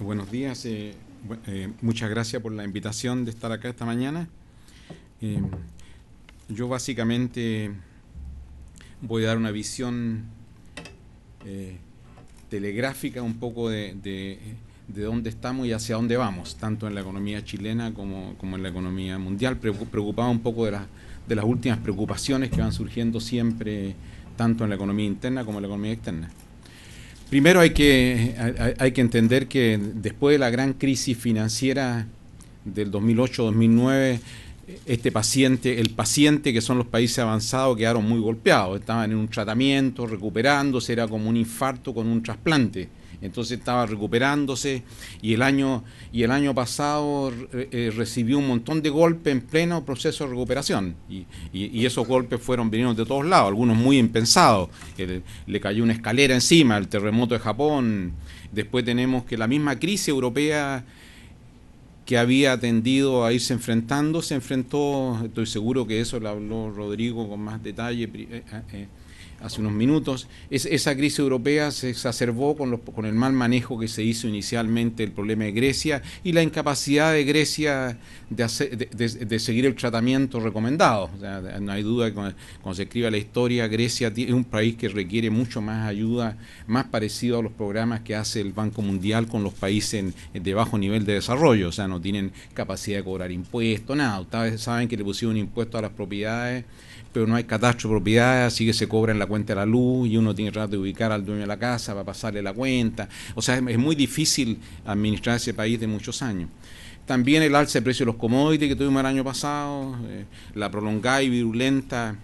Buenos, días, eh, eh, muchas gracias por la invitación de estar acá esta mañana. Em, yo básicamente voy a dar una visión eh, telegráfica un poco de, dónde estamos y hacia dónde vamos, tanto en la economía chilena como, en la economía mundial, preocupado un poco de, de las últimas preocupaciones que van surgiendo siempre, tanto en la economía interna como en la economía externa. Primero hay que, hay, que entender que después de la gran crisis financiera del 2008-2009, este paciente, el paciente que son los países avanzados, quedaron muy golpeados. Estaban en un tratamiento, recuperándose, era como un infarto con un trasplante entonces estaba recuperándose y el año, y el año pasado eh, recibió un montón de golpes en pleno proceso de recuperación y, esos golpes fueron vinieron de todos lados, algunos muy impensados, eh, le cayó una escalera encima, el terremoto de Japón, después tenemos que la misma crisis europea que había tendido a irse enfrentando, se enfrentó, estoy seguro que eso lo habló Rodrigo con más detalle. Eh, hace unos minutos, esa crisis europea se exacerbó con, con el mal manejo que se hizo inicialmente el problema de Grecia y la incapacidad de Grecia de, seguir el tratamiento recomendado. no hay duda que cuando, se escriba la historia, Grecia es un país que requiere mucho más ayuda, más parecido a los programas que hace el Banco Mundial con los países de bajo nivel de desarrollo. O sea, no tienen capacidad de cobrar impuestos, nada. Ustedes saben que le pusieron un impuesto a las propiedades, pero no hay catastro de propiedades, así que se cobra en la cuenta la luz y uno tiene que de ubicar al dueño de la casa para pasarle la cuenta. O sea, es, muy difícil administrar ese país de muchos años. También el alza de precios de los commodities que tuvimos el año pasado, eh, la prolongada y virulenta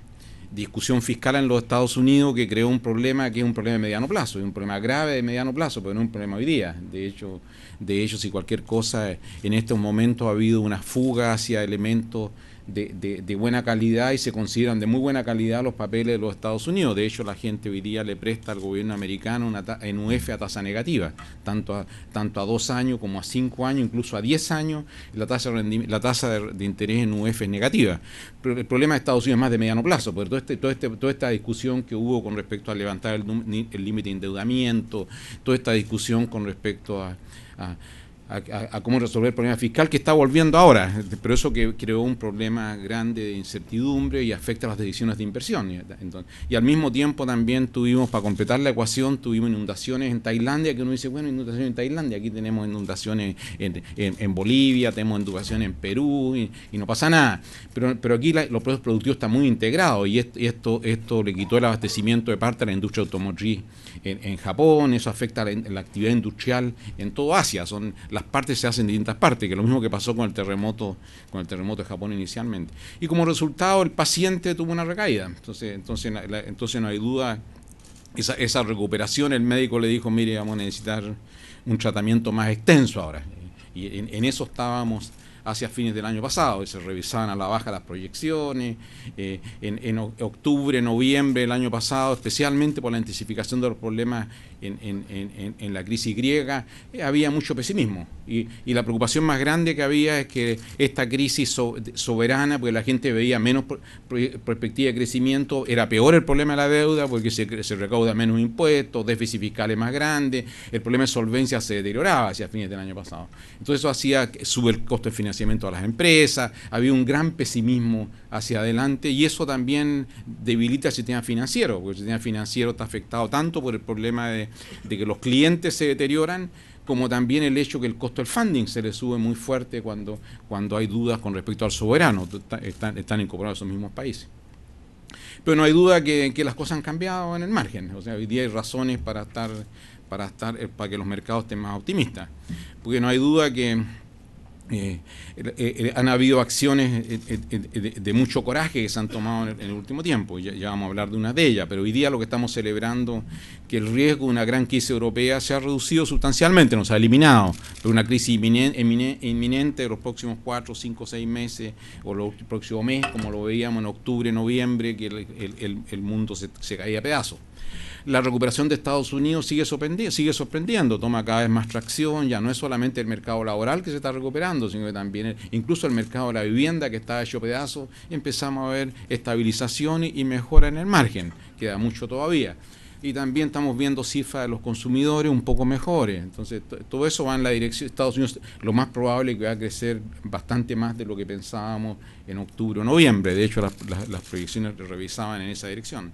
discusión fiscal en los Estados Unidos que creó un problema que es un problema de mediano plazo, es un problema grave de mediano plazo, pero no es un problema hoy día. De hecho, de hecho si cualquier cosa, en estos momentos ha habido una fuga hacia elementos de, buena calidad y se consideran de muy buena calidad los papeles de los Estados Unidos. De hecho, la gente hoy día le presta al gobierno americano una en UF a tasa negativa, tanto a, tanto a dos años como a cinco años, incluso a diez años, la tasa de, la tasa de, interés en UF es negativa. Pero el problema de Estados Unidos es más de mediano plazo, porque todo este, este toda esta discusión que hubo con respecto a levantar el límite de endeudamiento, toda esta discusión con respecto a a, cómo resolver el problema fiscal que está volviendo ahora, pero eso que creó un problema grande de incertidumbre y afecta las decisiones de inversión. y al mismo tiempo también tuvimos, para completar la ecuación, tuvimos inundaciones en Tailandia, que uno dice, bueno, inundaciones en Tailandia, aquí tenemos inundaciones en, Bolivia, tenemos inundaciones en Perú y, no pasa nada. Pero, pero aquí los procesos productivos están muy integrados y esto, esto, le quitó el abastecimiento de parte a la industria automotriz en, en Japón, eso afecta la, actividad industrial en toda Asia. Son las partes se hacen distintas partes, que lo mismo que pasó con el terremoto, con el terremoto de Japón inicialmente. Y como resultado el paciente tuvo una recaída. Entonces, entonces, entonces no hay duda, esa, recuperación el médico le dijo, mire, vamos a necesitar un tratamiento más extenso ahora. Y en, eso estábamos hacia fines del año pasado, y se revisaban a la baja las proyecciones, eh, en, en, octubre, noviembre del año pasado, especialmente por la intensificación de los problemas en, la crisis griega, eh, había mucho pesimismo. Y, la preocupación más grande que había es que esta crisis soberana, porque la gente veía menos perspectiva de crecimiento, era peor el problema de la deuda, porque se, recauda menos impuestos, déficit fiscal es más grande, el problema de solvencia se deterioraba hacia fines del año pasado. Entonces eso hacía, sube el costo de financiamiento a las empresas, había un gran pesimismo hacia adelante y eso también debilita el sistema financiero, porque el sistema financiero está afectado tanto por el problema de, que los clientes se deterioran como también el hecho que el costo del funding se le sube muy fuerte cuando, cuando hay dudas con respecto al soberano, están, están incorporados esos mismos países. Pero no hay duda que, las cosas han cambiado en el margen, o sea, hoy día hay razones para estar para estar eh, para que los mercados estén más optimistas. Porque no hay duda que eh, eh, eh, han habido acciones de, mucho coraje que se han tomado en el, último tiempo, ya, ya, vamos a hablar de una de ellas, pero hoy día lo que estamos celebrando que el riesgo de una gran crisis europea se ha reducido sustancialmente, no se ha eliminado, pero una crisis inminente, de los próximos cuatro, cinco, seis meses o los, próximos próximo mes, como lo veíamos en octubre, noviembre, que el, mundo se, se caía a pedazos. La recuperación de Estados Unidos sigue, sigue sorprendiendo, toma cada vez más tracción, ya no es solamente el mercado laboral que se está recuperando, sino que también incluso el mercado de la vivienda que está hecho pedazos, empezamos a ver estabilización y mejora en el margen, queda mucho todavía y también estamos viendo cifras de los consumidores un poco mejores. Entonces, todo eso va en la dirección de Estados Unidos. Lo más probable es que va a crecer bastante más de lo que pensábamos en octubre o noviembre. De hecho, las, las proyecciones revisaban en esa dirección.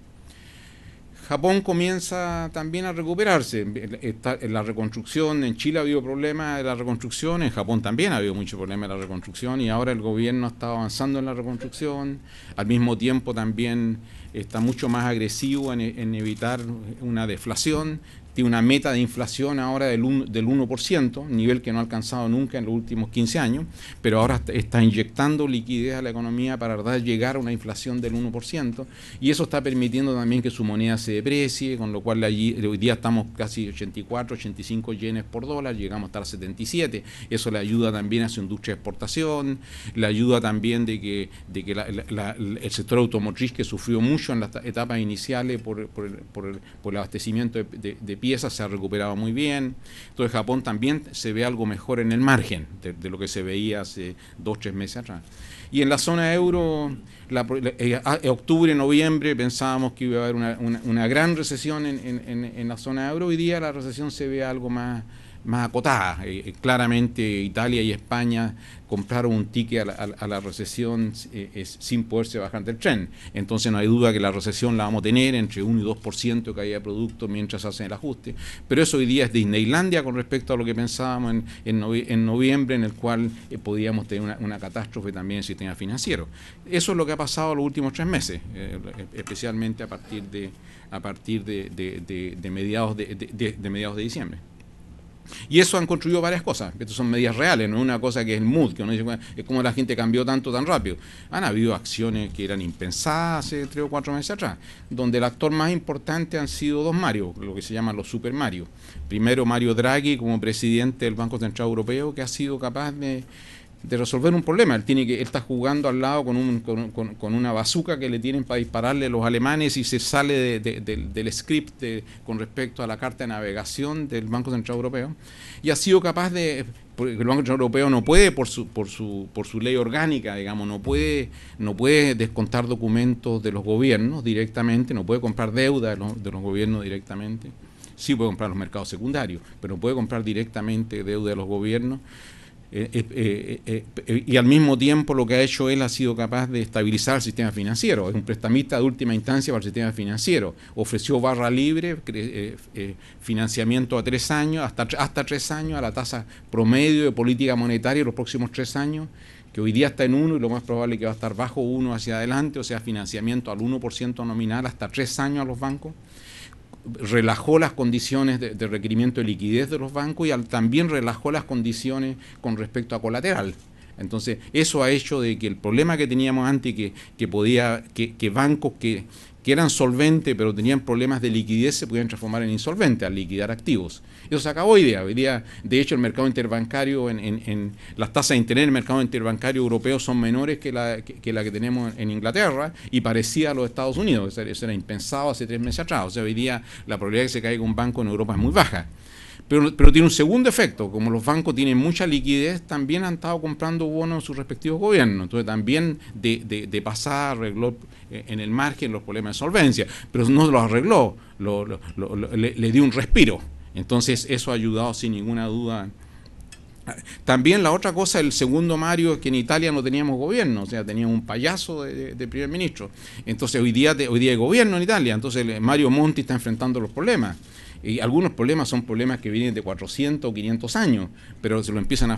Japón comienza también a recuperarse. en la reconstrucción, en Chile ha habido problemas de la reconstrucción, en Japón también ha habido muchos problemas de la reconstrucción y ahora el gobierno está avanzando en la reconstrucción. Al mismo tiempo también está mucho más agresivo en evitar una deflación tiene una meta de inflación ahora del, 1%, nivel que no ha alcanzado nunca en los últimos 15 años, pero ahora está inyectando liquidez a la economía para llegar a una inflación del 1%, y eso está permitiendo también que su moneda se deprecie, con lo cual hoy día estamos casi 84, 85 yenes por dólar, llegamos hasta estar 77, eso le ayuda también a su industria de exportación, le ayuda también de que, de que el sector automotriz que sufrió mucho en las etapas iniciales por, el, abastecimiento de, de, y esa se ha recuperado muy bien. Entonces Japón también se ve algo mejor en el margen de, lo que se veía hace dos, tres meses atrás. Y en la zona euro, la, eh, eh, octubre, noviembre, pensábamos que iba a haber una, una, gran recesión en, en, en la zona euro. Hoy día la recesión se ve algo más más acotada. Eh, eh, claramente Italia y España compraron un ticket a la, recesión eh, sin poderse bajar del tren. Entonces no hay duda que la recesión la vamos a tener entre 1 y 2% de caída de producto mientras hacen el ajuste. Pero eso hoy día es Disneylandia con respecto a lo que pensábamos en, noviembre, en el cual podíamos tener una, catástrofe también en el sistema financiero. Eso es lo que ha pasado los últimos tres meses, especialmente a partir de, a partir de mediados de diciembre. Y eso han construido varias cosas. Estas son medidas reales, no es una cosa que es el mood, que uno es como la gente cambió tanto tan rápido. Han habido acciones que eran impensadas hace tres o cuatro meses atrás, donde el actor más importante han sido dos Mario, lo que se llaman los Super Mario. Primero Mario Draghi como presidente del Banco Central Europeo, que ha sido capaz de de resolver un problema. Él tiene que está jugando al lado con, un, con, una bazuca que le tienen para dispararle a los alemanes y se sale del script con respecto a la carta de navegación del Banco Central Europeo. Y ha sido capaz de porque el Banco Central Europeo no puede por su por su por su ley orgánica, digamos, no puede no puede descontar documentos de los gobiernos directamente, no puede comprar deuda de los gobiernos directamente. Sí puede comprar los mercados secundarios, pero no puede comprar directamente deuda de los gobiernos. Eh, eh, eh, y al mismo tiempo lo que ha hecho él ha sido capaz de estabilizar el sistema financiero. Es un prestamista de última instancia para el sistema financiero. Ofreció barra libre, financiamiento a tres años, hasta, hasta tres años, a la tasa promedio de política monetaria en los próximos tres años, que hoy día está en uno y lo más probable es que va a estar bajo uno hacia adelante, o sea, financiamiento al 1% nominal hasta tres años a los bancos relajó las condiciones de, requerimiento de liquidez de los bancos y también relajó las condiciones con respecto a colateral. Entonces, eso ha hecho de que el problema que teníamos antes, que, que podía, que, que bancos que, que eran solventes pero tenían problemas de liquidez se podían transformar en insolventes al liquidar activos. Eso se acabó hoy día. de hecho, el mercado interbancario, en, en, las tasas de interés en el mercado interbancario europeo son menores que la que, la que tenemos en Inglaterra y parecía a los Estados Unidos. Eso era impensado hace tres meses atrás. O sea, hoy día la probabilidad de que se caiga un banco en Europa es muy baja. Pero, tiene un segundo efecto, como los bancos tienen mucha liquidez, también han estado comprando bonos de sus respectivos gobiernos. Entonces también de, de, pasada arregló eh, en el margen los problemas de solvencia, pero no los arregló, le, dio un respiro. Entonces eso ha ayudado sin ninguna duda. También la otra cosa, el segundo Mario, es que en Italia no teníamos gobierno, o sea, teníamos un payaso de, primer ministro. Entonces hoy día, de, hoy día hay gobierno en Italia, entonces Mario Monti está enfrentando los problemas. Y algunos problemas son problemas que vienen de 400 o 500 años, pero se lo empiezan a,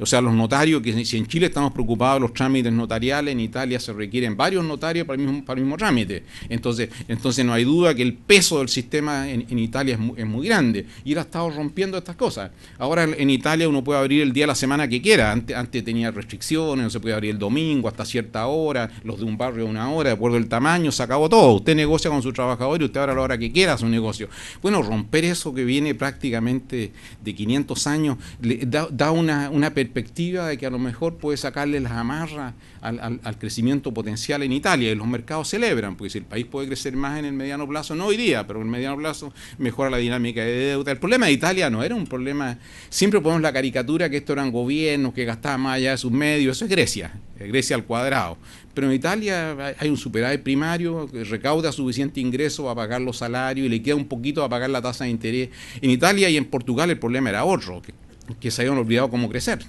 O sea, los notarios, que si en Chile estamos preocupados los trámites notariales, en Italia se requieren varios notarios para el mismo, para el mismo trámite. Entonces, entonces no hay duda que el peso del sistema en, Italia es muy, es muy, grande y él ha estado rompiendo estas cosas. Ahora en Italia uno puede abrir el día a la semana que quiera. Antes, antes tenía restricciones, no se puede abrir el domingo hasta cierta hora, los de un barrio una hora, de acuerdo al tamaño, se acabó todo. Usted negocia con su trabajador y usted abre a la hora que quiera su negocio. Bueno, romper eso que viene prácticamente de 500 años, le da, una, una, perspectiva de que a lo mejor puede sacarle las amarras al, crecimiento potencial en Italia y los mercados celebran, porque si el país puede crecer más en el mediano plazo, no hoy día, pero en el mediano plazo mejora la dinámica de deuda. El problema de Italia no era un problema, siempre ponemos la caricatura que esto eran gobiernos que gastaban más allá de sus medios, eso es Grecia, eh, Grecia al cuadrado. Pero en Italia hay un superávit primario que recauda suficiente ingreso para pagar los salarios y le queda un poquito a pagar la tasa de interés. En Italia y en Portugal el problema era otro, que, que se habían olvidado cómo crecer.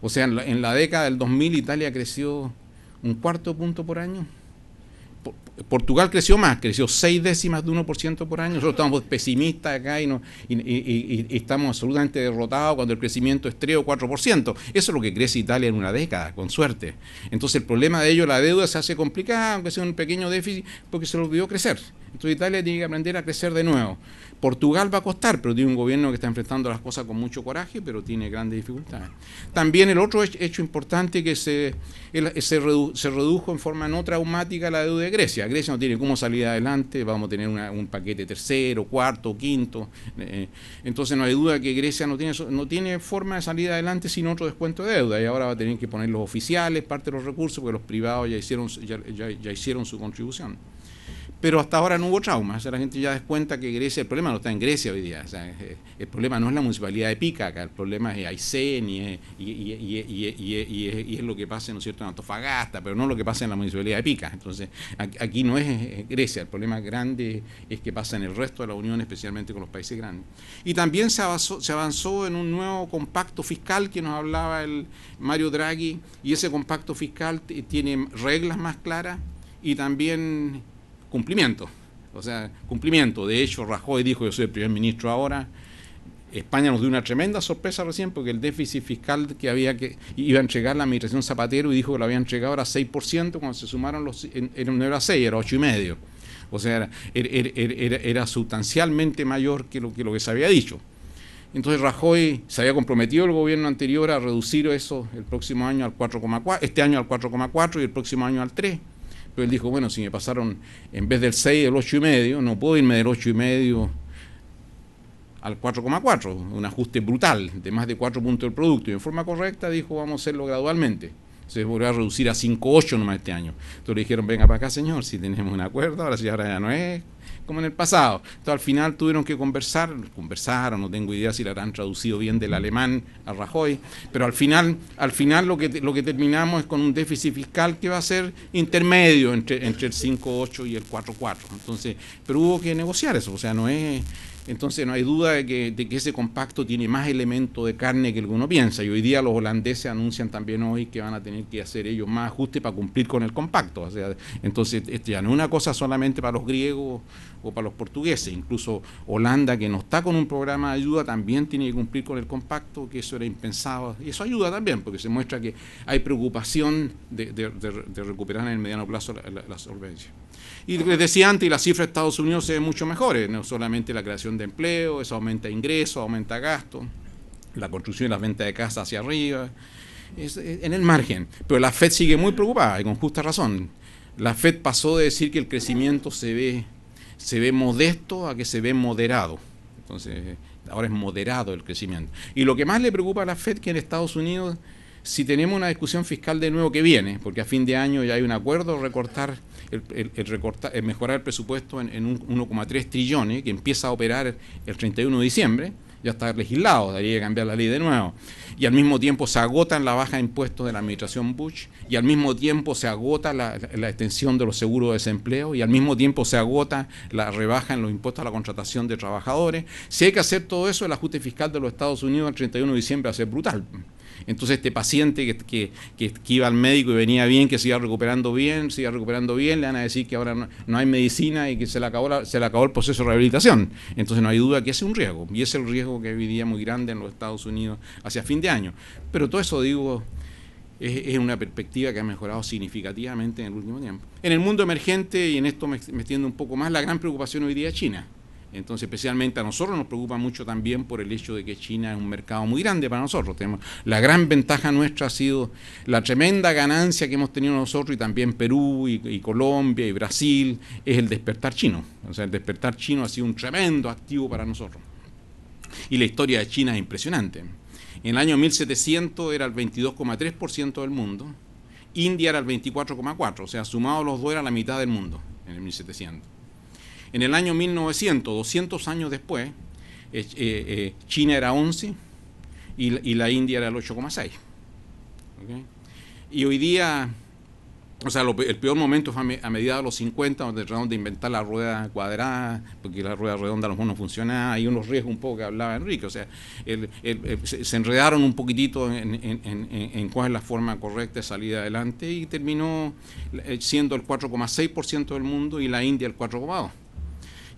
O sea, en la, década del 2000 Italia creció un cuarto punto por año. Portugal creció más, creció seis décimas de 1% por año. Nosotros estamos pesimistas acá y, no, y, estamos absolutamente derrotados cuando el crecimiento es 3 o 4%. Eso es lo que crece Italia en una década, con suerte. Entonces el problema de ello, la deuda se hace complicada, aunque sea un pequeño déficit, porque se lo olvidó crecer. Entonces Italia tiene que aprender a crecer de nuevo. Portugal va a costar, pero tiene un gobierno que está enfrentando las cosas con mucho coraje, pero tiene grandes dificultades. También el otro hecho importante que se, se, redujo en forma no traumática la deuda de Grecia. Grecia no tiene cómo salir adelante, vamos a tener un paquete tercero, cuarto, quinto. Eh, entonces no hay duda que Grecia no tiene, no tiene forma de salir adelante sin otro descuento de deuda y ahora va a tener que poner los oficiales, parte de los recursos, porque los privados ya hicieron, ya, ya hicieron su contribución pero hasta ahora no hubo traumas. la gente ya descuenta que Grecia, el problema no está en Grecia hoy día. el problema no es la municipalidad de Pica, el problema es Aysén y es, lo que pasa en Antofagasta, pero no lo que pasa en la municipalidad de Pica. Entonces, aquí no es Grecia, el problema grande es que pasa en el resto de la Unión, especialmente con los países grandes. Y también se avanzó, se avanzó en un nuevo compacto fiscal que nos hablaba el Mario Draghi, y ese compacto fiscal tiene reglas más claras y también cumplimiento. O sea, cumplimiento. De hecho, Rajoy dijo, yo soy el primer ministro ahora. España nos dio una tremenda sorpresa recién porque el déficit fiscal que había que iba a entregar la administración Zapatero y dijo que lo habían entregado era 6%, cuando se sumaron los no era 6, era medio, O sea, era, sustancialmente mayor que lo, que lo que se había dicho. Entonces Rajoy se había comprometido el gobierno anterior a reducir eso el próximo año al 4,4, este año al 4,4 y el próximo año al 3. Pero él dijo, bueno, si me pasaron en vez del 6, el ocho y medio, no puedo irme del ocho y medio al 4,4, un ajuste brutal de más de 4 puntos del producto. Y en forma correcta dijo, vamos a hacerlo gradualmente se volvió a reducir a 5,8 nomás este año. Entonces le dijeron, venga para acá, señor, si tenemos un acuerdo, ahora sí, ahora ya no es como en el pasado. Entonces al final tuvieron que conversar, conversaron, no tengo idea si la han traducido bien del alemán a Rajoy, pero al final, al final lo que lo que terminamos es con un déficit fiscal que va a ser intermedio entre, entre el 5,8 y el 4,4. Entonces, pero hubo que negociar eso, o sea, no es entonces no hay duda de que, ese compacto tiene más elemento de carne que el que uno piensa. Y hoy día los holandeses anuncian también hoy que van a tener que hacer ellos más ajustes para cumplir con el compacto. O sea, entonces ya no es una cosa solamente para los griegos o para los portugueses. Incluso Holanda, que no está con un programa de ayuda, también tiene que cumplir con el compacto, que eso era impensado. Y eso ayuda también, porque se muestra que hay preocupación de, recuperar en el mediano plazo la solvencia. Y les decía antes, la cifra de Estados Unidos se ve mucho mejor, eh, no solamente la creación de empleo, eso aumenta ingresos, aumenta gastos, la construcción y la venta de casas hacia arriba, eh, en el margen. Pero la Fed sigue muy preocupada y con justa razón. La Fed pasó de decir que el crecimiento se ve, se ve modesto a que se ve moderado. Entonces, ahora es moderado el crecimiento. Y lo que más le preocupa a la Fed que en Estados Unidos si tenemos una discusión fiscal de nuevo que viene, porque a fin de año ya hay un acuerdo, recortar el, recortar, mejorar el presupuesto en, 1,3 trillones, que empieza a operar el 31 de diciembre, ya está legislado, daría que cambiar la ley de nuevo. Y al mismo tiempo se agotan la baja de impuestos de la administración Bush, y al mismo tiempo se agota la, la, extensión de los seguros de desempleo, y al mismo tiempo se agota la rebaja en los impuestos a la contratación de trabajadores. Si hay que hacer todo eso, el ajuste fiscal de los Estados Unidos el 31 de diciembre va a ser brutal. Entonces este paciente que, que, iba al médico y venía bien, que se recuperando bien, se recuperando bien, le van a decir que ahora no, hay medicina y que se le, acabó se le el proceso de rehabilitación. Entonces no hay duda que ese es un riesgo y es el riesgo que hoy día muy grande en los Estados Unidos hacia fin de año. Pero todo eso digo... Es, una perspectiva que ha mejorado significativamente en el último tiempo. En el mundo emergente, y en esto me, me extiendo un poco más, la gran preocupación hoy día es China. Entonces, especialmente a nosotros nos preocupa mucho también por el hecho de que China es un mercado muy grande para nosotros. la gran ventaja nuestra ha sido la tremenda ganancia que hemos tenido nosotros y también Perú y, Colombia y Brasil es el despertar chino. O sea, el despertar chino ha sido un tremendo activo para nosotros. Y la historia de China es impresionante. En el año 1700 era el 22,3% del mundo, India era el 24,4%, o sea, sumado los dos era la mitad del mundo en el 1700 en el año 1900, 200 años después, eh, eh, eh, China era 11 y, la India era el 8,6. Y hoy día, o sea, el peor momento fue a, mediados de los 50, donde trataron de inventar la rueda cuadrada, porque la rueda redonda a lo mejor no funcionaba, hay unos riesgos un poco que hablaba Enrique, o sea, se, enredaron un poquitito en, en, cuál es la forma correcta de salir adelante y terminó siendo el 4,6% del mundo y la India el 4,2%.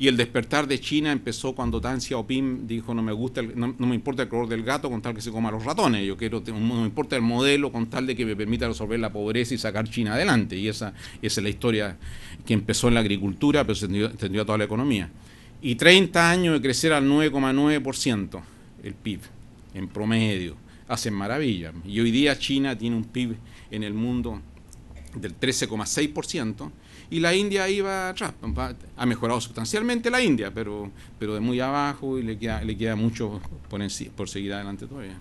Y el despertar de China empezó cuando Tan Xiaoping dijo, no me, gusta no, me importa el color del gato con tal que se coma los ratones, yo quiero, no me importa el modelo con tal de que me permita resolver la pobreza y sacar China adelante. Y esa, es la historia que empezó en la agricultura, pero se extendió a toda la economía. Y 30 años de crecer al 9,9% el PIB, en promedio. Hacen maravilla. Y hoy día China tiene un PIB en el mundo del 13,6% y la India iba atrás. Ha mejorado sustancialmente la India, pero, pero de muy abajo y le queda, le queda mucho por, seguir adelante todavía.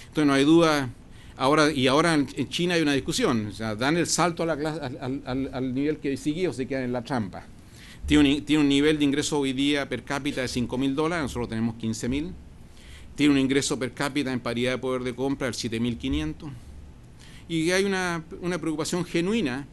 Entonces no hay duda. Ahora, y ahora en China hay una discusión. O sea, dan el salto a la al, nivel que sigue o se quedan en la trampa. Tiene un, tiene un nivel de ingreso hoy día per cápita de 5 mil dólares, nosotros tenemos 15.000 mil. Tiene un ingreso per cápita en paridad de poder de compra del 7.500. Y hay una, una preocupación genuina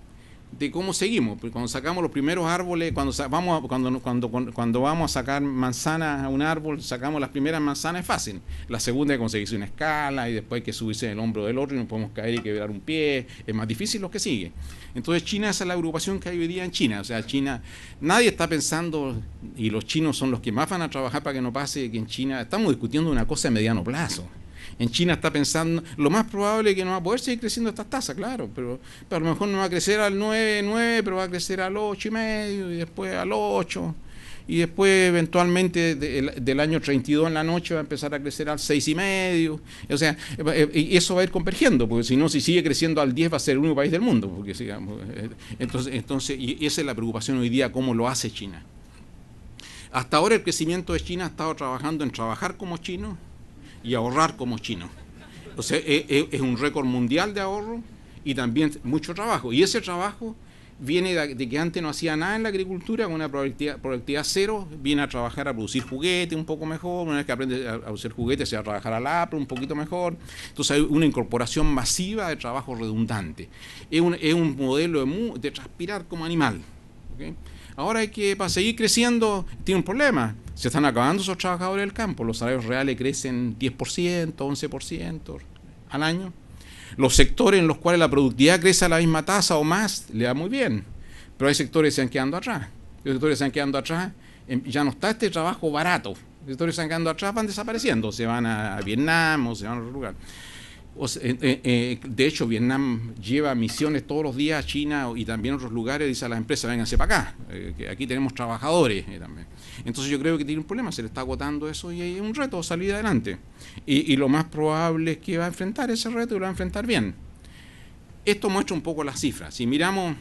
de cómo seguimos. cuando sacamos los primeros árboles, cuando vamos a, cuando, cuando, cuando vamos a sacar manzanas a un árbol, sacamos las primeras manzanas, es fácil. La segunda es conseguirse una escala y después que subirse en el hombro del otro y nos podemos caer y quebrar un pie. Es más difícil lo que sigue. Entonces China, es la agrupación que hay hoy día en China. O sea, China, nadie está pensando, y los chinos son los que más van a trabajar para que no pase que en China, estamos discutiendo una cosa a mediano plazo. En China está pensando, lo más probable es que no va a poder seguir creciendo estas tasas, claro, pero, a lo mejor no va a crecer al 99 pero va a crecer al 8,5, y después al 8 y después eventualmente del año 32 en la noche va a empezar a crecer al 6,5, y medio, o sea, eh, eh, y eso va a ir convergiendo, porque si no, si sigue creciendo al 10 va a ser el único país del mundo, porque digamos, eh, entonces, entonces, y esa es la preocupación hoy día, cómo lo hace China. Hasta ahora el crecimiento de China ha estado trabajando en trabajar como chino, y ahorrar como chino. O sea, eh, eh, es, un récord mundial de ahorro y también mucho trabajo. Y ese trabajo viene de, que antes no hacía nada en la agricultura, con una productividad, cero, viene a trabajar a producir juguetes un poco mejor, una vez que aprende a, producir juguetes se va a trabajar al APRO un poquito mejor. Entonces hay una incorporación masiva de trabajo redundante. Es un, modelo de, transpirar como animal. Ahora hay que, para seguir creciendo, tiene un problema. Se están acabando esos trabajadores del campo. Los salarios reales crecen 10%, 11% al año. Los sectores en los cuales la productividad crece a la misma tasa o más, le da muy bien. Pero hay sectores que se han quedado atrás. Los sectores que se han quedado atrás, em, ya no está este trabajo barato. Los sectores que se han quedado atrás van desapareciendo. Se van a Vietnam o se van a otro lugar. Eh, de hecho, Vietnam lleva misiones todos los días a China y también a otros lugares, dice a las empresas, vénganse para acá, eh, que aquí tenemos trabajadores eh, también. Entonces yo creo que tiene un problema, se le está agotando eso y hay un reto, salir adelante. Y, lo más probable es que va a enfrentar ese reto y lo va a enfrentar bien. Esto muestra un poco las cifras. Si miramos,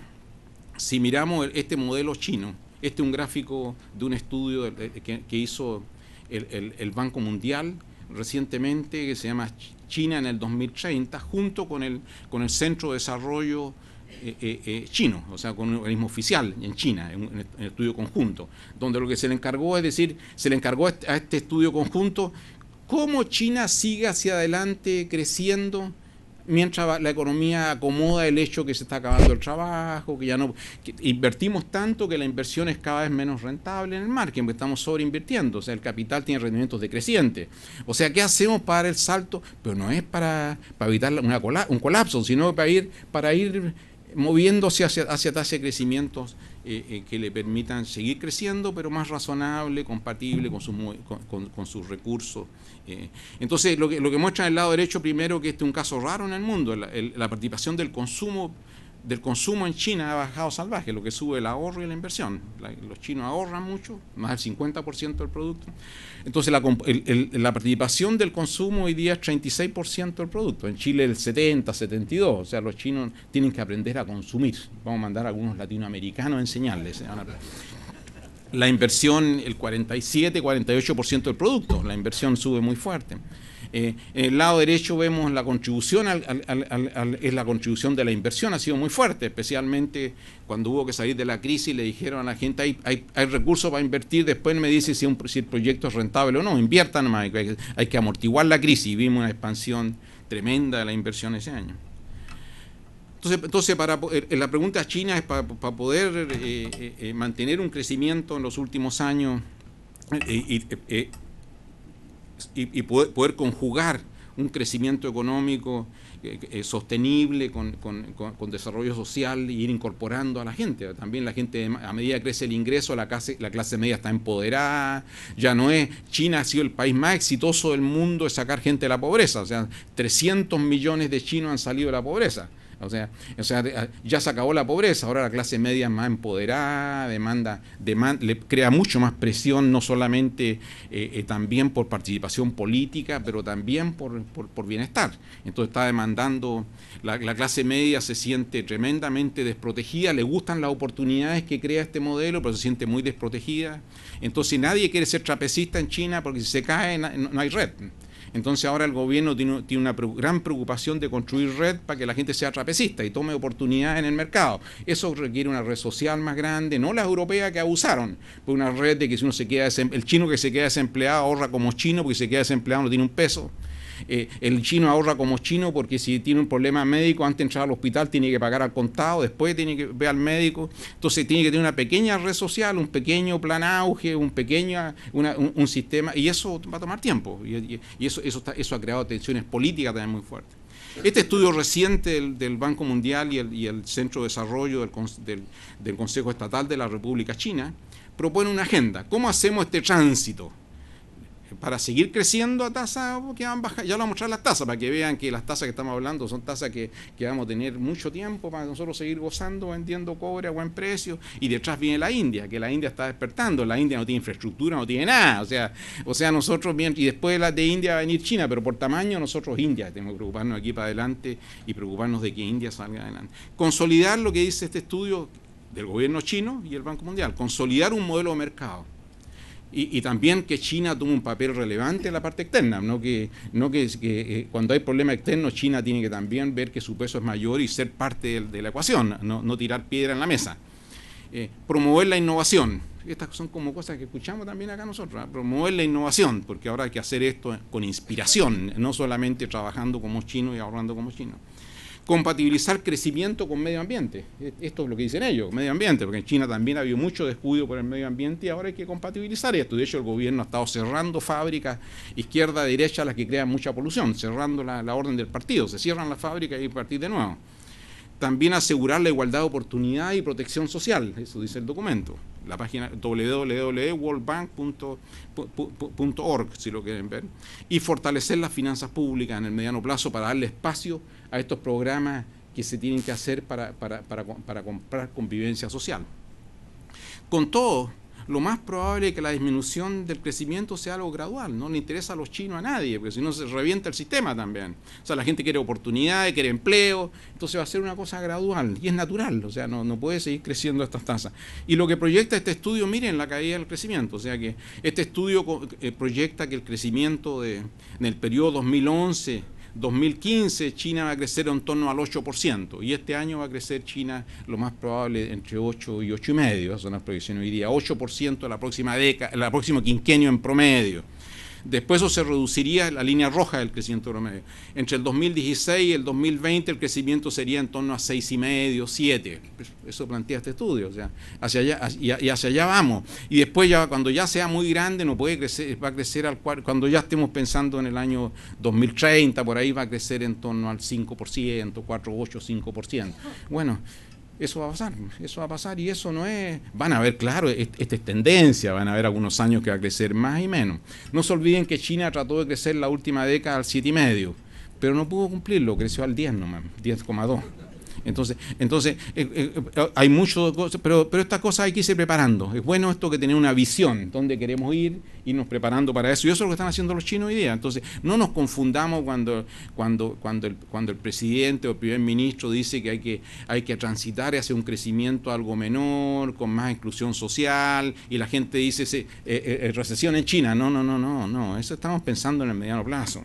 si miramos este modelo chino, este es un gráfico de un estudio que, hizo el, el Banco Mundial recientemente, que se llama China en el 2030, junto con el, con el Centro de Desarrollo eh, eh, eh, chino, o sea, con el organismo oficial en China, en, en, estudio conjunto, donde lo que se le encargó, es decir, se le encargó a este, este estudio conjunto cómo China sigue hacia adelante creciendo mientras la economía acomoda el hecho que se está acabando el trabajo, que ya no invertimos tanto que la inversión es cada vez menos rentable en el mar, que estamos sobreinvirtiendo, o sea, el capital tiene rendimientos decrecientes. O sea, ¿qué hacemos para dar el salto? Pero no es para, evitar una un colapso, sino para ir para ir moviéndose hacia, hacia tasas de crecimiento eh, eh, que le permitan seguir creciendo, pero más razonable, compatible con sus, con sus recursos eh, entonces, lo que, lo que muestra el lado derecho, primero, que este es un caso raro en el mundo, la, participación del consumo del consumo en China ha bajado salvaje, lo que sube el ahorro y la inversión. los chinos ahorran mucho, más del 50% del producto. Entonces la, participación del consumo hoy día es 36% del producto. En Chile el 70, 72. O sea, los chinos tienen que aprender a consumir. Vamos a mandar a algunos latinoamericanos a enseñarles. ¿eh? la inversión el 47, 48% del producto, la inversión sube muy fuerte. Eh, en el lado derecho vemos la contribución, es la contribución de la inversión, ha sido muy fuerte, especialmente cuando hubo que salir de la crisis y le dijeron a la gente, hay, recursos para invertir, después me dice si, un, el proyecto es rentable o no, inviertan más, hay que amortiguar la crisis y vimos una expansión tremenda de la inversión ese año. Entonces, entonces para, eh, la pregunta china es para, poder eh, eh, mantener un crecimiento en los últimos años y, poder, conjugar un crecimiento económico sostenible con, desarrollo social e ir incorporando a la gente. También la gente, a medida que crece el ingreso, la clase, la clase media está empoderada, ya no es. China ha sido el país más exitoso del mundo en sacar gente de la pobreza. O sea, 300 millones de chinos han salido de la pobreza. O sea, o sea, ah, ya se acabó la pobreza, ahora la clase media es más empoderada, demanda, demanda le crea mucho más presión, no solamente eh, eh, también por participación política, pero también por, bienestar. Entonces está demandando, la, clase media se siente tremendamente desprotegida, le gustan las oportunidades que crea este modelo, pero se siente muy desprotegida. Entonces nadie quiere ser trapecista en China porque si se cae no hay red. Entonces ahora el gobierno tiene, una gran preocupación de construir red para que la gente sea trapecista y tome oportunidades en el mercado. Eso requiere una red social más grande, no las europeas que abusaron, por pues una red de que si uno se queda, el chino que se queda desempleado ahorra como chino porque se queda desempleado no tiene un peso. Eh, el chino ahorra como chino porque si tiene un problema médico, antes de entrar al hospital tiene que pagar al contado, después tiene que ver al médico. Entonces tiene que tener una pequeña red social, un pequeño plan auge, un pequeño un, sistema, y eso va a tomar tiempo. Y, eso, eso, ha creado tensiones políticas también muy fuertes. Este estudio reciente del, Banco Mundial y el, Centro de Desarrollo del, del Consejo Estatal de la República China propone una agenda. ¿Cómo hacemos este tránsito? para seguir creciendo a tasas pues, que van bajando, Ya lo voy a mostrar las tasas para que vean que las tasas que estamos hablando son tasas que, vamos a tener mucho tiempo para nosotros seguir gozando, vendiendo cobre a buen precio. Y detrás viene la India, que la India está despertando. La India no tiene infraestructura, no tiene nada. O sea, o sea nosotros, bien, y después de, la, de India va a venir China, pero por tamaño nosotros India tenemos que preocuparnos aquí para adelante y preocuparnos de que India salga adelante. Consolidar lo que dice este estudio del gobierno chino y el Banco Mundial, consolidar un modelo de mercado y, también que China tome un papel relevante en la parte externa, no que, no que, eh, cuando hay problemas externos China tiene que también ver que su peso es mayor y ser parte de, la ecuación, no, tirar piedra en la mesa. Eh, promover la innovación, estas son como cosas que escuchamos también acá nosotros, ¿ah? promover la innovación, porque ahora hay que hacer esto con inspiración, no solamente trabajando como chino y ahorrando como chino compatibilizar crecimiento con medio ambiente. E, esto es lo que dicen ellos, medio ambiente, porque en China también ha habido mucho descuido por el medio ambiente y ahora hay que compatibilizar esto. De hecho, el gobierno ha estado cerrando fábricas izquierda, derecha, las que crean mucha polución, cerrando la, orden del partido. Se cierran las fábricas y hay partir de nuevo. También asegurar la igualdad de oportunidad y protección social, eso dice el documento. La página www.worldbank.org, si lo quieren ver. Y fortalecer las finanzas públicas en el mediano plazo para darle espacio a estos programas que se tienen que hacer para, comprar convivencia social. Con todo, lo más probable es que la disminución del crecimiento sea algo gradual, no le interesa a los chinos a nadie, porque si no se revienta el sistema también. O sea, la gente quiere oportunidades, quiere empleo, entonces va a ser una cosa gradual y es natural, o sea, no, no puede seguir creciendo estas tasas. Y lo que proyecta este estudio, miren la caída del crecimiento, o sea que este estudio eh, proyecta que el crecimiento de, en el periodo 2011 2015 China va a crecer en torno al 8% y este año va a crecer China lo más probable entre 8 y 8,5, son las proyecciones hoy día, 8% la próxima década, el próximo quinquenio en promedio. Después eso se reduciría la línea roja del crecimiento promedio. Entre el 2016 y el 2020 el crecimiento sería en torno a 6,5, 7. Pues, eso plantea este estudio. O sea, hacia allá, y hacia allá vamos. Y después ya cuando ya sea muy grande no puede crecer, va a crecer al cuando ya estemos pensando en el año 2030, por ahí va a crecer en torno al 5%, 4, 8, 5%. Bueno, eso va a pasar, eso va a pasar y eso no es... Van a ver, claro, esta es tendencia, van a haber algunos años que va a crecer más y menos. No se olviden que China trató de crecer la última década al 7,5, pero no pudo cumplirlo, creció al 10 nomás, 10,2. Entonces, entonces eh, eh, eh, hay muchas cosas, pero, pero estas cosas hay que irse preparando. Es bueno esto que tener una visión, dónde queremos ir, irnos preparando para eso. Y eso es lo que están haciendo los chinos hoy día. Entonces, no nos confundamos cuando, cuando, cuando, el, cuando el presidente o primer ministro dice que hay que, hay que transitar hacia un crecimiento algo menor, con más inclusión social, y la gente dice recesión en China. No, no, no, no, no. Eso estamos pensando en el mediano plazo.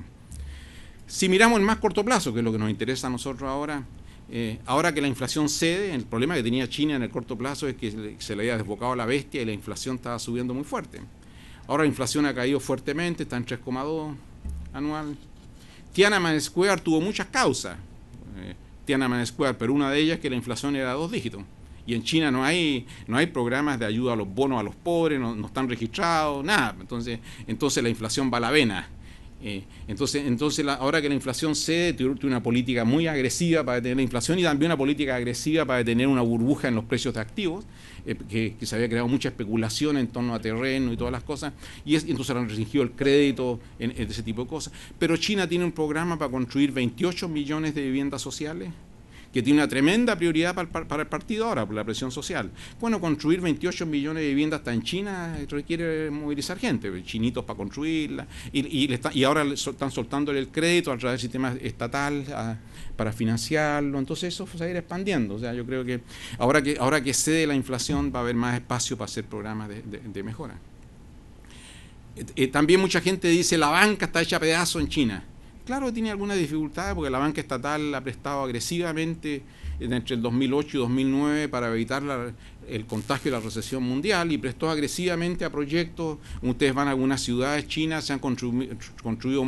Si miramos en más corto plazo, que es lo que nos interesa a nosotros ahora, eh, ahora que la inflación cede, el problema que tenía China en el corto plazo es que se le había desbocado la bestia y la inflación estaba subiendo muy fuerte. Ahora la inflación ha caído fuertemente, está en 3,2 anual. Tiananmen Square tuvo muchas causas. Eh, pero una de ellas es que la inflación era dos dígitos. Y en China no hay, no hay programas de ayuda a los bonos a los pobres, no, están registrados, nada. Entonces, entonces la inflación va a la vena. Eh, entonces, entonces ahora que la inflación cede, tiene una política muy agresiva para detener la inflación y también una política agresiva para detener una burbuja en los precios de activos, eh, que, se había creado mucha especulación en torno a terreno y todas las cosas, y es, entonces han restringido el crédito en, en, ese tipo de cosas. Pero China tiene un programa para construir 28 millones de viviendas sociales que tiene una tremenda prioridad para, el partido ahora, por la presión social. Bueno, construir 28 millones de viviendas hasta en China requiere movilizar gente, chinitos para construirla, y, está, y ahora están soltándole el crédito a través del sistema estatal para financiarlo, entonces eso se va a ir expandiendo. O sea, yo creo que ahora que, ahora que cede la inflación va a haber más espacio para hacer programas de, mejora. Eh, eh, también mucha gente dice la banca está hecha pedazo en China. Claro, tiene algunas dificultades porque la banca estatal ha prestado agresivamente entre el 2008 y 2009 para evitar el contagio de la recesión mundial y prestó agresivamente a proyectos. Ustedes van a algunas ciudades chinas, se han construido, construido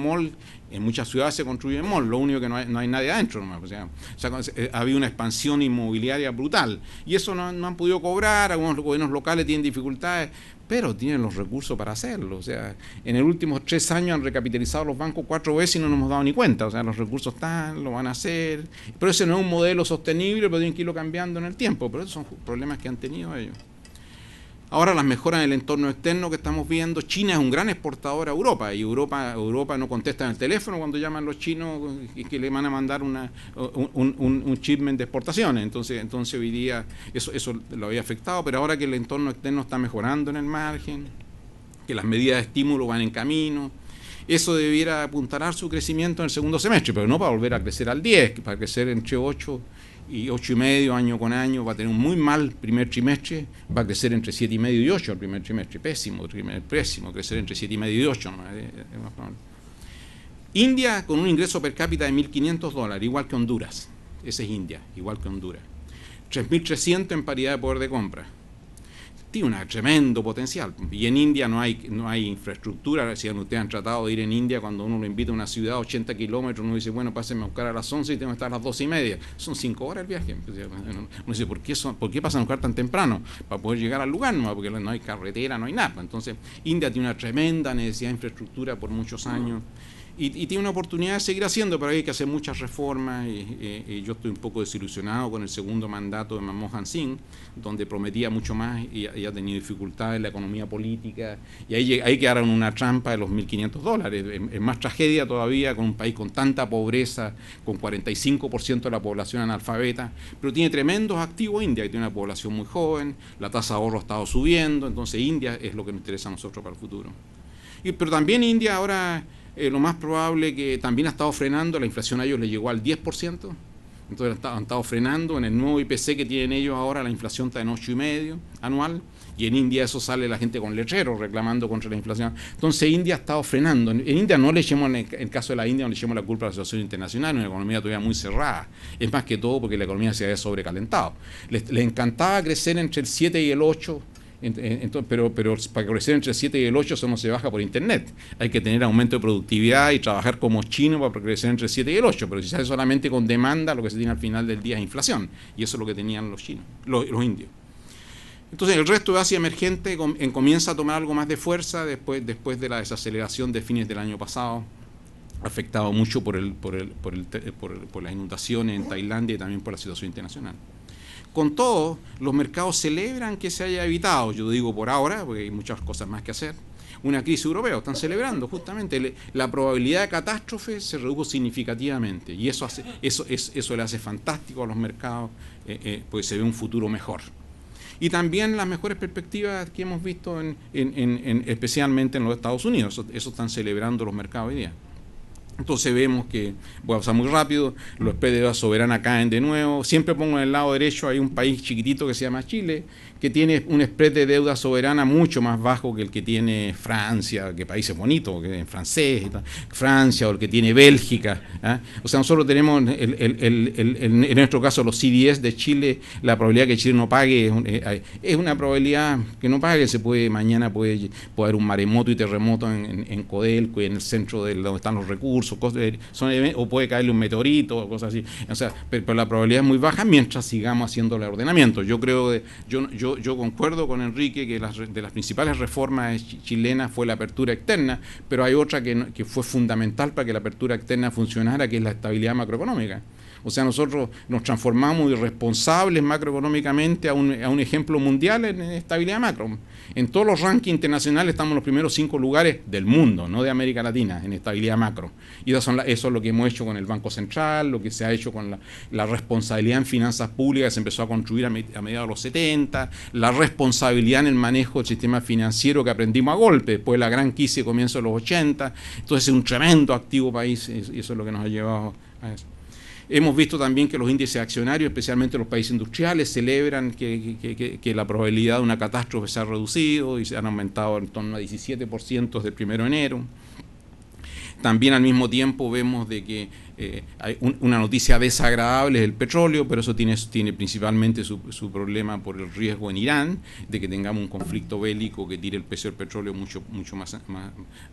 en muchas ciudades se construyen mall, lo único que no hay, no hay nadie adentro. o sea, ha eh, habido una expansión inmobiliaria brutal y eso no, no han podido cobrar, algunos gobiernos locales tienen dificultades, pero tienen los recursos para hacerlo. O sea, en el últimos tres años han recapitalizado los bancos cuatro veces y no nos hemos dado ni cuenta. O sea, los recursos están, lo van a hacer. Pero ese no es un modelo sostenible, pero tienen que irlo cambiando en el tiempo. Pero esos son problemas que han tenido ellos. Ahora las mejoras en el entorno externo que estamos viendo, China es un gran exportador a Europa y Europa, Europa no contesta en el teléfono cuando llaman los chinos y que le van a mandar una, un, un, shipment de exportaciones. Entonces, entonces hoy día eso, eso lo había afectado, pero ahora que el entorno externo está mejorando en el margen, que las medidas de estímulo van en camino, eso debiera a su crecimiento en el segundo semestre, pero no para volver a crecer al 10, para crecer entre 8 y 8,5 año con año, va a tener un muy mal primer trimestre, va a crecer entre 7,5 y medio y 8 el primer trimestre, pésimo, pésimo, crecer entre 7,5 y 8. y ocho. Eh, eh, India con un ingreso per cápita de 1.500 dólares, igual que Honduras. ese es India, igual que Honduras. 3.300 en paridad de poder de compra tiene un tremendo potencial. Y en India no hay, no hay infraestructura. Si ustedes han tratado de ir en India, cuando uno lo invita a una ciudad a 80 kilómetros, uno dice, bueno, pásenme a buscar a las 11 y tengo que estar a las 12 y media. Son 5 horas el viaje. Pues, eh, uno dice, ¿por qué, ¿por qué pasan a buscar tan temprano? Para poder llegar al lugar, no, porque no hay carretera, no hay nada. Entonces, India tiene una tremenda necesidad de infraestructura por muchos años y, tiene una oportunidad de seguir haciendo, pero hay que hacer muchas reformas. Y, yo estoy un poco desilusionado con el segundo mandato de Manmohan Singh, donde prometía mucho más y, ha tenido dificultades en la economía política. Y ahí, ahí quedaron una trampa de los 1.500 dólares. Es, más tragedia todavía con un país con tanta pobreza, con 45% de la población analfabeta, pero tiene tremendos activos India, que tiene una población muy joven, la tasa de ahorro ha estado subiendo, entonces India es lo que nos interesa a nosotros para el futuro. pero también India ahora eh, lo más probable que también ha estado frenando, la inflación a ellos le llegó al 10%, entonces han estado, frenando, en el nuevo IPC que tienen ellos ahora la inflación está en medio anual, y en India eso sale la gente con lecheros reclamando contra la inflación. Entonces India ha estado frenando. En India no le echemos, en el caso de la India, no le echemos la culpa a la situación internacional, una economía todavía muy cerrada. Es más que todo porque la economía se había sobrecalentado. Les, les encantaba crecer entre el 7 y el 8 entonces, pero, pero para crecer entre el 7 y el 8 eso no se baja por internet. Hay que tener aumento de productividad y trabajar como chino para crecer entre el 7 y el 8. Pero si se hace solamente con demanda, lo que se tiene al final del día es inflación. Y eso es lo que tenían los chinos, los, indios. Entonces el resto de Asia emergente comienza a tomar algo más de fuerza después, después de la desaceleración de fines del año pasado, afectado mucho por, el, por, el, por, el, por las inundaciones en Tailandia y también por la situación internacional. Con todo, los mercados celebran que se haya evitado, yo digo por ahora, porque hay muchas cosas más que hacer, una crisis europea. Están celebrando justamente la probabilidad de catástrofe se redujo significativamente y eso, hace, eso, eso le hace fantástico a los mercados, porque eh, eh, pues se ve un futuro mejor. Y también las mejores perspectivas que hemos visto en, especialmente en los Estados Unidos, eso, están celebrando los mercados hoy día. Entonces vemos que voy a pasar muy rápido, los PDVA soberana caen de nuevo. Siempre pongo en el lado derecho, hay un país chiquitito que se llama Chile, tiene un spread de deuda soberana mucho más bajo que el que tiene Francia, que país es bonito, que es francés, Francia o el que tiene Bélgica. ¿ah? O sea, nosotros tenemos, en nuestro caso, los CDS de Chile, la probabilidad que Chile no pague eh, es, una probabilidad que no pague, se puede, mañana puede, puede haber un maremoto y terremoto en, en, Codelco y en el centro de donde están los recursos, o puede caerle un meteorito, o cosas así. O sea, pero, la probabilidad es muy baja mientras sigamos haciendo el ordenamiento. Yo creo, de, yo, yo yo, concuerdo con Enrique que de las principales reformas chilenas fue la apertura externa, pero hay otra que, que fue fundamental para que la apertura externa funcionara, que es la estabilidad macroeconómica. O sea, nosotros nos transformamos irresponsables macroeconómicamente a un, a un ejemplo mundial en estabilidad macro. En todos los rankings internacionales estamos en los primeros cinco lugares del mundo, no de América Latina, en estabilidad macro. Y eso, es lo que hemos hecho con el Banco Central, lo que se ha hecho con la, responsabilidad en finanzas públicas que se empezó a construir a, mediados de los 70, la responsabilidad en el manejo del sistema financiero que aprendimos a golpe después de la gran crisis de comienzo de los 80. Entonces es un tremendo activo país y eso es lo que nos ha llevado a eso. Hemos visto también que los índices accionarios, especialmente los países industriales, celebran que, que la probabilidad de una catástrofe se ha reducido y se han aumentado en torno a 17% desde el 1 de enero. También al mismo tiempo vemos de que eh, hay una noticia desagradable es el petróleo, pero eso tiene, tiene principalmente su, problema por el riesgo en Irán, de que tengamos un conflicto bélico que tire el precio del petróleo mucho, mucho, más,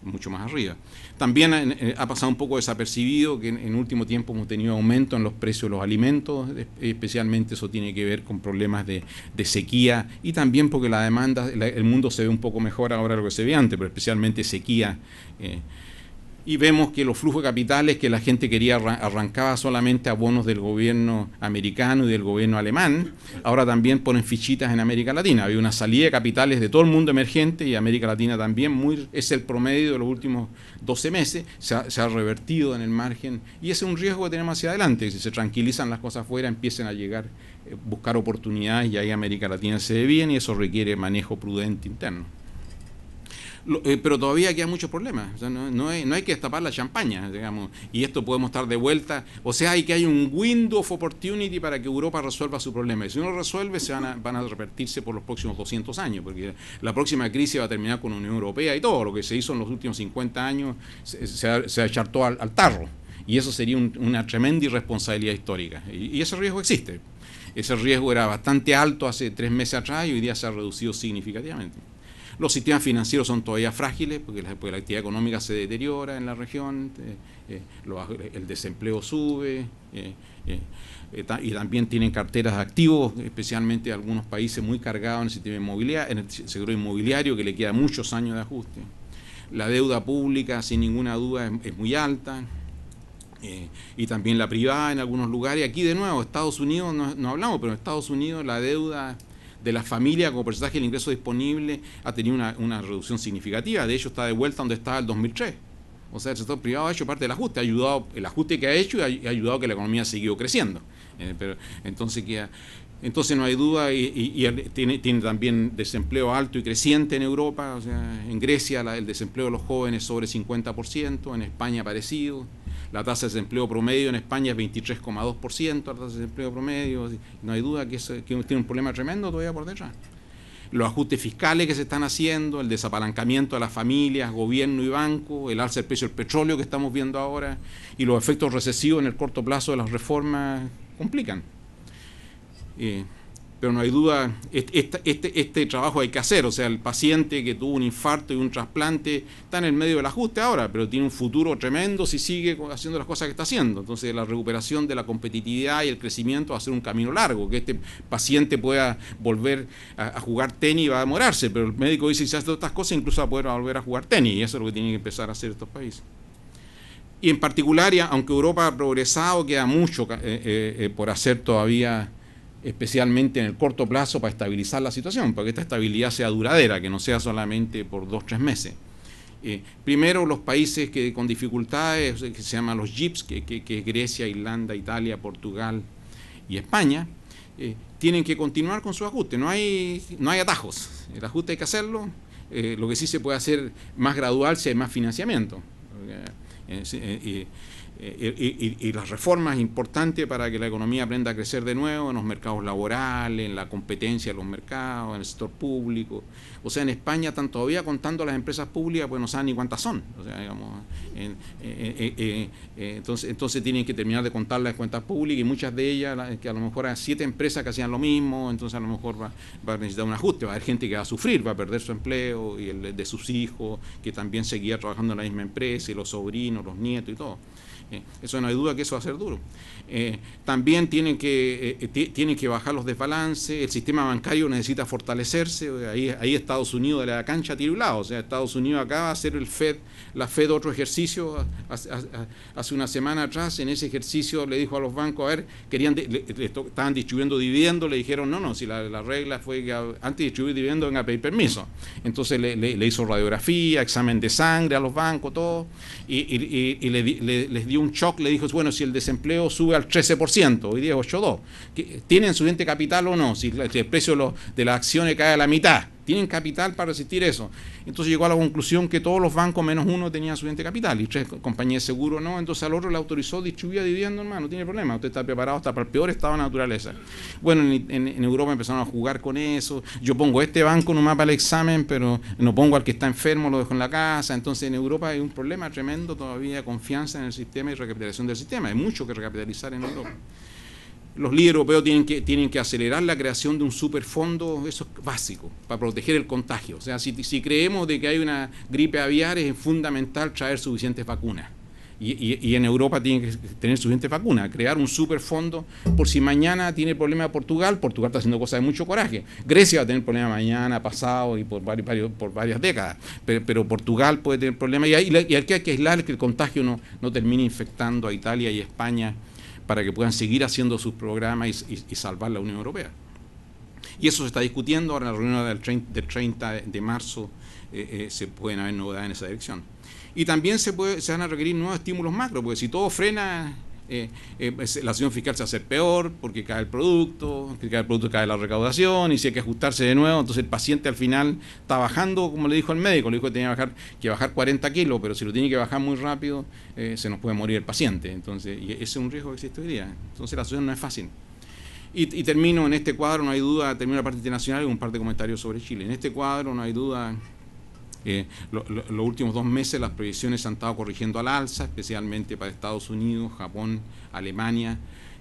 mucho más arriba. También eh, eh, ha pasado un poco desapercibido que en, último tiempo hemos tenido aumento en los precios de los alimentos, especialmente eso tiene que ver con problemas de, sequía y también porque la demanda, el mundo se ve un poco mejor ahora de lo que se ve antes, pero especialmente sequía y vemos que los flujos de capitales que la gente quería arrancaba solamente a bonos del gobierno americano y del gobierno alemán, ahora también ponen fichitas en América Latina. Había una salida de capitales de todo el mundo emergente y América Latina también muy, es el promedio de los últimos 12 meses, se ha, revertido en el margen y ese es un riesgo que tenemos hacia adelante, si se tranquilizan las cosas afuera empiecen a llegar, eh, buscar oportunidades y ahí América Latina se ve bien y eso requiere manejo prudente interno. Eh, pero todavía hay muchos problemas. no, no, hay, que destapar la champaña, digamos, y esto podemos estar de vuelta. O sea, hay que hay un window of opportunity para que Europa resuelva su problema. Y si no lo resuelve, se van a, van a repetirse por los próximos 200 años, porque la próxima crisis va a terminar con la Unión Europea y todo lo que se hizo en los últimos 50 años se, se, se todo al, tarro. Y eso sería una tremenda irresponsabilidad histórica. y ese riesgo existe ese riesgo era bastante alto hace tres meses atrás y hoy día se ha reducido significativamente. Los sistemas financieros son todavía frágiles porque la, actividad económica se deteriora en la región, eh, eh, el desempleo sube eh, y también tienen carteras de activos, especialmente algunos países muy cargados en el sistema inmobiliario, seguro inmobiliario que le queda muchos años de ajuste. La deuda pública, sin ninguna duda, es, muy alta. y también la privada en algunos lugares. Aquí de nuevo, Estados Unidos, no, no hablamos, pero en Estados Unidos la deuda de la familia como porcentaje del ingreso disponible ha tenido una, reducción significativa. De hecho, está de vuelta donde estaba el 2003. O sea, el sector privado ha hecho parte del ajuste, ha ayudado, el ajuste que ha hecho y ha, ayudado que la economía ha seguido creciendo. Eh, pero entonces queda, entonces no hay duda, y, tiene, también desempleo alto y creciente en Europa, en Grecia el desempleo de los jóvenes sobre 50%, en España parecido, la tasa de desempleo promedio en España es 23,2%, la tasa de desempleo promedio, no hay duda que, que tiene un problema tremendo todavía por detrás. Los ajustes fiscales que se están haciendo, el desapalancamiento de las familias, gobierno y banco, el alza del precio del petróleo que estamos viendo ahora y los efectos recesivos en el corto plazo de las reformas complican. Eh, pero no hay duda, este, este, trabajo hay que hacer, o sea, el paciente que tuvo un infarto y un trasplante está en el medio del ajuste ahora, pero tiene un futuro tremendo si sigue haciendo las cosas que está haciendo. Entonces, la recuperación de la competitividad y el crecimiento va a ser un camino largo, que este paciente pueda volver a, jugar tenis va a demorarse, pero el médico dice, si hace todas estas cosas, incluso va a poder volver a jugar tenis, y eso es lo que tienen que empezar a hacer estos países. Y en particular, aunque Europa ha progresado, queda mucho eh, eh, por hacer todavía especialmente en el corto plazo para estabilizar la situación, para que esta estabilidad sea duradera, que no sea solamente por dos, tres meses. Eh, primero, los países que con dificultades, eh, que se llaman los GIPS, que, es Grecia, Irlanda, Italia, Portugal y España, eh, tienen que continuar con su ajuste. No hay, no hay atajos. El ajuste hay que hacerlo. lo que sí se puede hacer más gradual si hay más financiamiento. Eh, y, las reformas importantes para que la economía aprenda a crecer de nuevo en los mercados laborales, en la competencia de los mercados, en el sector público. O sea, en España están todavía contando las empresas públicas, pues no saben ni cuántas son. O sea, digamos, eh, entonces, entonces tienen que terminar de contar las cuentas públicas y muchas de ellas, que a lo mejor hay siete empresas que hacían lo mismo, entonces a lo mejor va, a necesitar un ajuste, va a haber gente que va a sufrir, va a perder su empleo y el de sus hijos, que también seguía trabajando en la misma empresa, y los sobrinos, los nietos y todo. Eh, eso no hay duda que eso va a ser duro. Eh, también tienen que, eh, que bajar los desbalances, el sistema bancario necesita fortalecerse, ahí, ahí Estados Unidos de la cancha tiene o sea, Estados Unidos acaba de hacer el FED, la FED otro ejercicio hace, una semana atrás, en ese ejercicio le dijo a los bancos, a ver, querían estaban distribuyendo dividendos, le dijeron, no, no, si la, regla fue que antes de distribuir dividendos venga a pedir permiso. Entonces le, hizo radiografía, examen de sangre a los bancos, todo, y, y, les, les y un shock, le dijo, bueno, si el desempleo sube al 13%, hoy día 8.2, ¿tienen suficiente capital o no? Si el precio de las acciones cae a la mitad, tienen capital para resistir eso. Entonces llegó a la conclusión que todos los bancos menos uno tenían suficiente capital y tres compañías de seguro no. Entonces al otro le autorizó distribuir dividendos, hermano, no tiene problema. Usted está preparado hasta para el peor estado de naturaleza. Bueno, en, Europa empezaron a jugar con eso. Yo pongo este banco en un mapa el examen, pero no pongo al que está enfermo, lo dejo en la casa. Entonces en Europa hay un problema tremendo todavía de confianza en el sistema y recapitalización del sistema. Hay mucho que recapitalizar en Europa los líderes europeos tienen que, tienen que acelerar la creación de un superfondo, eso es básico, para proteger el contagio. O sea, si, si creemos de que hay una gripe aviar, es fundamental traer suficientes vacunas. Y, y, en Europa tienen que tener suficientes vacunas, crear un superfondo por si mañana tiene problema Portugal, Portugal está haciendo cosas de mucho coraje. Grecia va a tener problemas mañana, pasado y por, varios, por varias décadas, pero, Portugal puede tener problemas y, hay, y hay que aislar que el contagio no, no termine infectando a Italia y España para que puedan seguir haciendo sus programas y, salvar la Unión Europea. Y eso se está discutiendo, ahora en la reunión del 30, de marzo eh, eh, se pueden haber novedades en esa dirección. Y también se, se van a requerir nuevos estímulos macro, porque si todo frena eh, eh, la acción fiscal se hace peor porque cae el producto, que cae el producto cae la recaudación y si hay que ajustarse de nuevo, entonces el paciente al final está bajando, como le dijo el médico, le dijo que tenía que bajar, que bajar 40 kilos, pero si lo tiene que bajar muy rápido, eh, se nos puede morir el paciente. Entonces, ese es un riesgo que existe hoy día. Entonces la acción no es fácil. Y, y termino en este cuadro, no hay duda, termino la parte internacional y un par de comentarios sobre Chile. En este cuadro no hay duda eh, los últimos dos meses las previsiones se han estado corrigiendo al alza, especialmente para Estados Unidos, Japón, Alemania.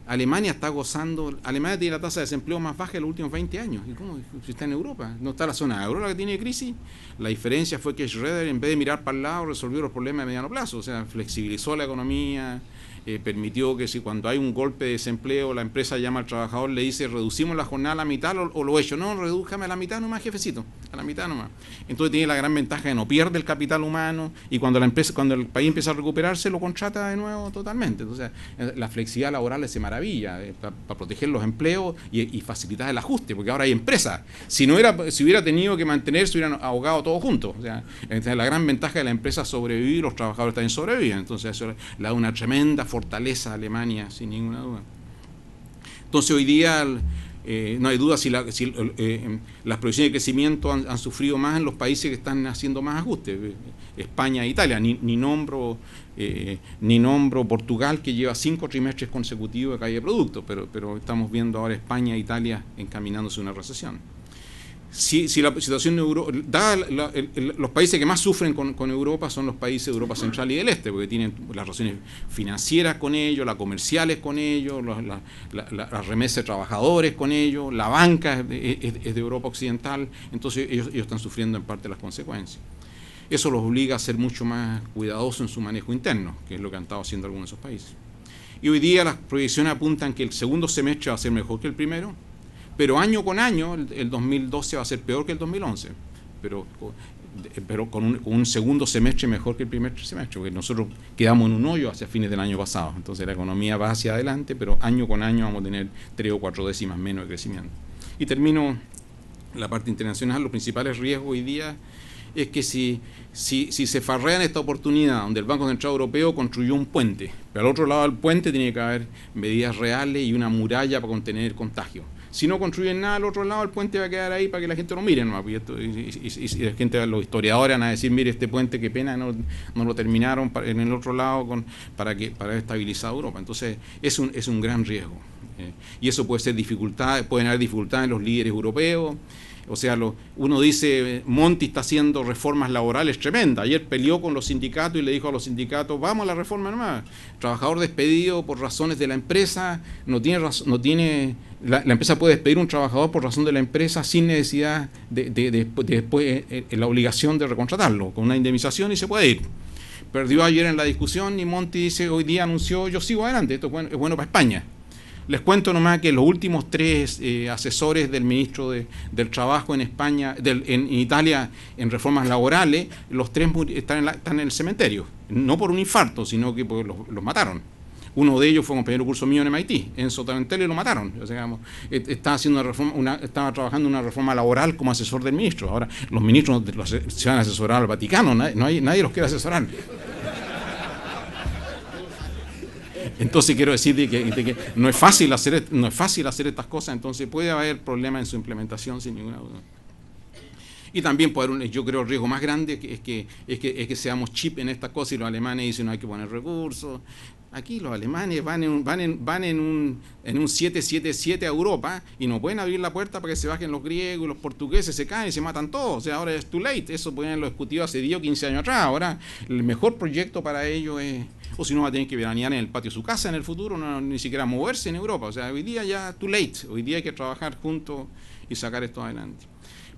Alemania está gozando, Alemania tiene la tasa de desempleo más baja de los últimos 20 años. ¿Y cómo? Si está en Europa, no está la zona euro la que tiene crisis. La diferencia fue que Schroeder, en vez de mirar para el lado, resolvió los problemas de mediano plazo, o sea, flexibilizó la economía, eh, permitió que si cuando hay un golpe de desempleo la empresa llama al trabajador, le dice reducimos la jornada a la mitad o, lo he hecho. No, redújame a la mitad nomás, jefecito, a la mitad nomás. Entonces tiene la gran ventaja de no pierde el capital humano y cuando la empresa, cuando el país empieza a recuperarse, lo contrata de nuevo totalmente. Entonces, eh, la flexibilidad laboral es maravilla eh, para, proteger los empleos y, facilitar el ajuste, porque ahora hay empresas. Si no era, si hubiera tenido que mantener se hubieran ahogado todos juntos. O entonces, la gran ventaja de la empresa sobrevivir, los trabajadores también sobreviven. Entonces, eso le da una tremenda fortaleza Alemania, sin ninguna duda. Entonces hoy día eh, no hay duda si, la, eh, eh, las proyecciones de crecimiento han, sufrido más en los países que están haciendo más ajustes, España e Italia, ni, nombro ni nombro Portugal que lleva cinco trimestres consecutivos de caída de productos, pero, pero estamos viendo ahora España e Italia encaminándose a una recesión si, la situación de Europa, los países que más sufren con, Europa son los países de Europa Central y del Este, porque tienen las relaciones financieras con ellos, las comerciales con ellos, las remesas de trabajadores con ellos, la banca es de, Europa Occidental, entonces ellos, ellos están sufriendo en parte las consecuencias eso los obliga a ser mucho más cuidadosos en su manejo interno, que es lo que han estado haciendo algunos de esos países. Y hoy día las proyecciones apuntan que el segundo semestre va a ser mejor que el primero, pero año con año el, 2012 va a ser peor que el 2011, pero, eh, pero con un, segundo semestre mejor que el primer semestre, porque nosotros quedamos en un hoyo hacia fines del año pasado, entonces la economía va hacia adelante, pero año con año vamos a tener tres o cuatro décimas menos de crecimiento. Y termino la parte internacional, los principales riesgos hoy día es que si, si, si se farrean esta oportunidad donde el Banco Central Europeo construyó un puente, pero al otro lado del puente tiene que haber medidas reales y una muralla para contener el contagio. Si no construyen nada al otro lado, el puente va a quedar ahí para que la gente lo mire. ¿no? Pues, y, y, la gente, los historiadores van a decir, mire, este puente, qué pena, no, no lo terminaron en el otro lado con, para, que, para estabilizar Europa. Entonces, es un, es un gran riesgo. Eh, y eso puede ser dificultad, pueden haber dificultades en los líderes europeos. O sea, lo, uno dice, Monti está haciendo reformas laborales tremendas. Ayer peleó con los sindicatos y le dijo a los sindicatos, vamos a la reforma normal, Trabajador despedido por razones de la empresa, no tiene, no tiene la, empresa puede despedir un trabajador por razón de la empresa sin necesidad de, después eh, eh, eh, la obligación de recontratarlo, con una indemnización y se puede ir. Perdió ayer en la discusión y Monti dice, hoy día anunció, yo sigo adelante, esto bueno, es bueno para España. Les cuento nomás que los últimos tres eh, asesores del ministro de, del Trabajo en España, en, Italia, en reformas laborales, los tres están en, están en, el cementerio. No por un infarto, sino que porque los, mataron. Uno de ellos fue un compañero curso mío en MIT, en Sotaventel, lo mataron. estaba, haciendo una reforma, una, estaba trabajando una reforma laboral como asesor del ministro. Ahora, los ministros se van a asesorar al Vaticano, hay nadie los quiere asesorar. Entonces quiero decir que, no, es fácil hacer, no es fácil hacer estas cosas, entonces puede haber problemas en su implementación sin ninguna duda. Y también puede yo creo, el riesgo más grande es que, es que, es que, seamos chip en estas cosas y los alemanes dicen no hay que poner recursos, Aquí los alemanes van en, van en, van en, un, en un 777 a Europa y no pueden abrir la puerta para que se bajen los griegos, los portugueses se caen y se matan todos. O sea, ahora es too late. Eso pueden lo hace 10 o 15 años atrás. Ahora el mejor proyecto para ellos es, o si no, va a tener que veranear en el patio de su casa en el futuro, ni siquiera moverse en Europa. O sea, hoy día ya too late. Hoy día hay que trabajar juntos y sacar esto adelante.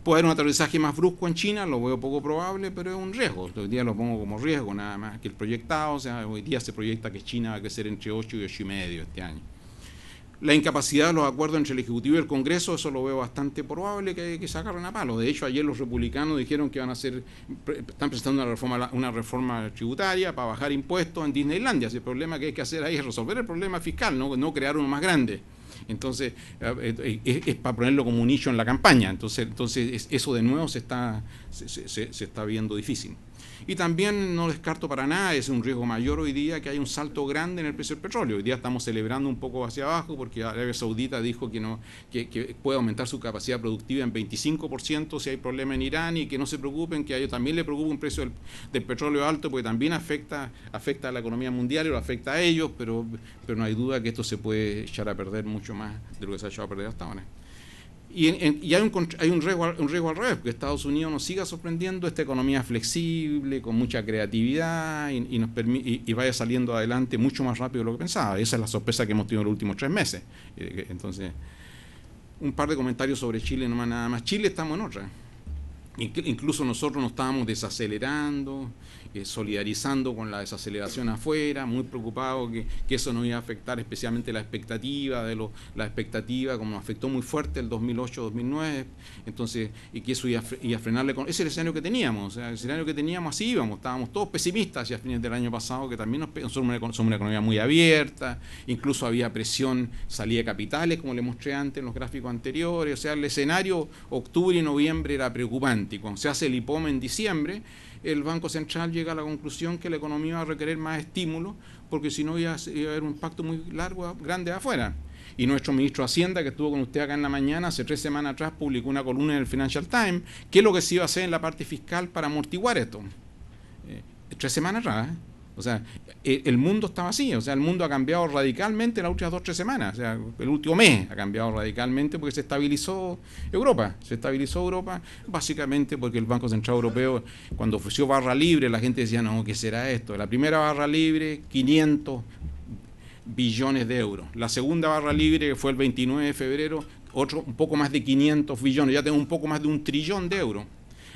Puede haber un aterrizaje más brusco en China, lo veo poco probable, pero es un riesgo. Hoy día lo pongo como riesgo, nada más que el proyectado. O sea, hoy día se proyecta que China va a crecer entre 8 y 8,5 y medio este año. La incapacidad de los acuerdos entre el Ejecutivo y el Congreso, eso lo veo bastante probable que, que se agarren a palo. De hecho, ayer los republicanos dijeron que van a hacer, están presentando una reforma, tributaria para bajar impuestos en Disneylandia. El problema que hay que hacer ahí es resolver el problema fiscal, no crear uno más grande. Entonces, eh, eh, es, para ponerlo como un nicho en la campaña. Entonces, entonces eso de nuevo se está, se está viendo difícil. Y también no descarto para nada, es un riesgo mayor hoy día que hay un salto grande en el precio del petróleo. Hoy día estamos celebrando un poco hacia abajo porque Arabia Saudita dijo que, no, que, puede aumentar su capacidad productiva en 25% si hay problema en Irán y que no se preocupen, que a ellos también le preocupa un precio del, del petróleo alto porque también afecta, afecta a la economía mundial y lo afecta a ellos, pero, pero no hay duda que esto se puede echar a perder mucho más de lo que se ha echado a perder hasta ahora. Y, hay, un, hay un, riesgo, al revés, que Estados Unidos nos siga sorprendiendo esta economía flexible, con mucha creatividad y, nos y, vaya saliendo adelante mucho más rápido de lo que pensaba. Esa es la sorpresa que hemos tenido en los últimos tres meses. Eh, entonces, un par de comentarios sobre Chile, nomás nada más. Chile estamos en otra. Incluso nosotros nos estábamos desacelerando eh, solidarizando con la desaceleración afuera, muy preocupado que, eso no iba a afectar especialmente la expectativa, de la expectativa como afectó muy fuerte el 2008-2009, entonces, y que eso iba a, a frenar la Ese es el escenario que teníamos, el escenario que teníamos así íbamos, estábamos todos pesimistas ya a fines del año pasado, que también nos, somos, una, economía muy abierta, incluso había presión, salida de capitales, como le mostré antes en los gráficos anteriores, o sea, el escenario octubre y noviembre era preocupante, y cuando se hace el IPOM en diciembre, el Banco Central llega a la conclusión que la economía va a requerir más estímulo, porque si no iba a, haber un impacto muy largo, grande afuera. Y nuestro ministro de Hacienda, que estuvo con usted acá en la mañana, hace tres semanas atrás, publicó una columna en el Financial Times, qué es lo que se iba a hacer en la parte fiscal para amortiguar esto. Eh, tres semanas atrás. O sea, e, el mundo está vacío, o sea, el mundo ha cambiado radicalmente en las últimas dos o tres semanas, o sea, el último mes ha cambiado radicalmente porque se estabilizó Europa, se estabilizó Europa básicamente porque el Banco Central Europeo cuando ofreció barra libre la gente decía, no, ¿qué será esto? La primera barra libre, 500 billones de euros, la segunda barra libre que fue el 29 de febrero, otro un poco más de 500 billones, ya tengo un poco más de un trillón de euros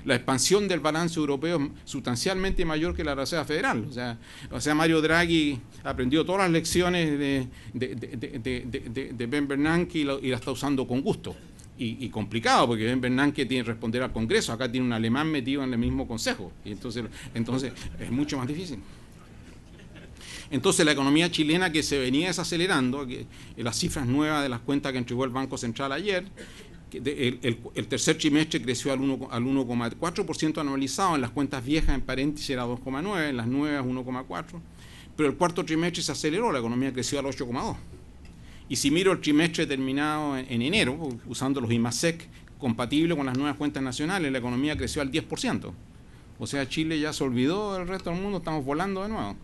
la expansión del balance europeo es sustancialmente mayor que la Reserva Federal. O sea, o sea Mario Draghi aprendió todas las lecciones de, Ben Bernanke y, la está usando con gusto. Y, complicado, porque Ben Bernanke tiene que responder al Congreso, acá tiene un alemán metido en el mismo consejo, y entonces, entonces es mucho más difícil. Entonces la economía chilena que se venía desacelerando, eh, las cifras nuevas de las cuentas que entregó el Banco Central ayer, el, tercer trimestre creció al 1,4% al anualizado, en las cuentas viejas en paréntesis era 2,9, en las nuevas 1,4, pero el cuarto trimestre se aceleró, la economía creció al 8,2. Y si miro el trimestre terminado en, enero, usando los IMASEC, compatible con las nuevas cuentas nacionales, la economía creció al 10%. O sea, Chile ya se olvidó del resto del mundo, estamos volando de nuevo.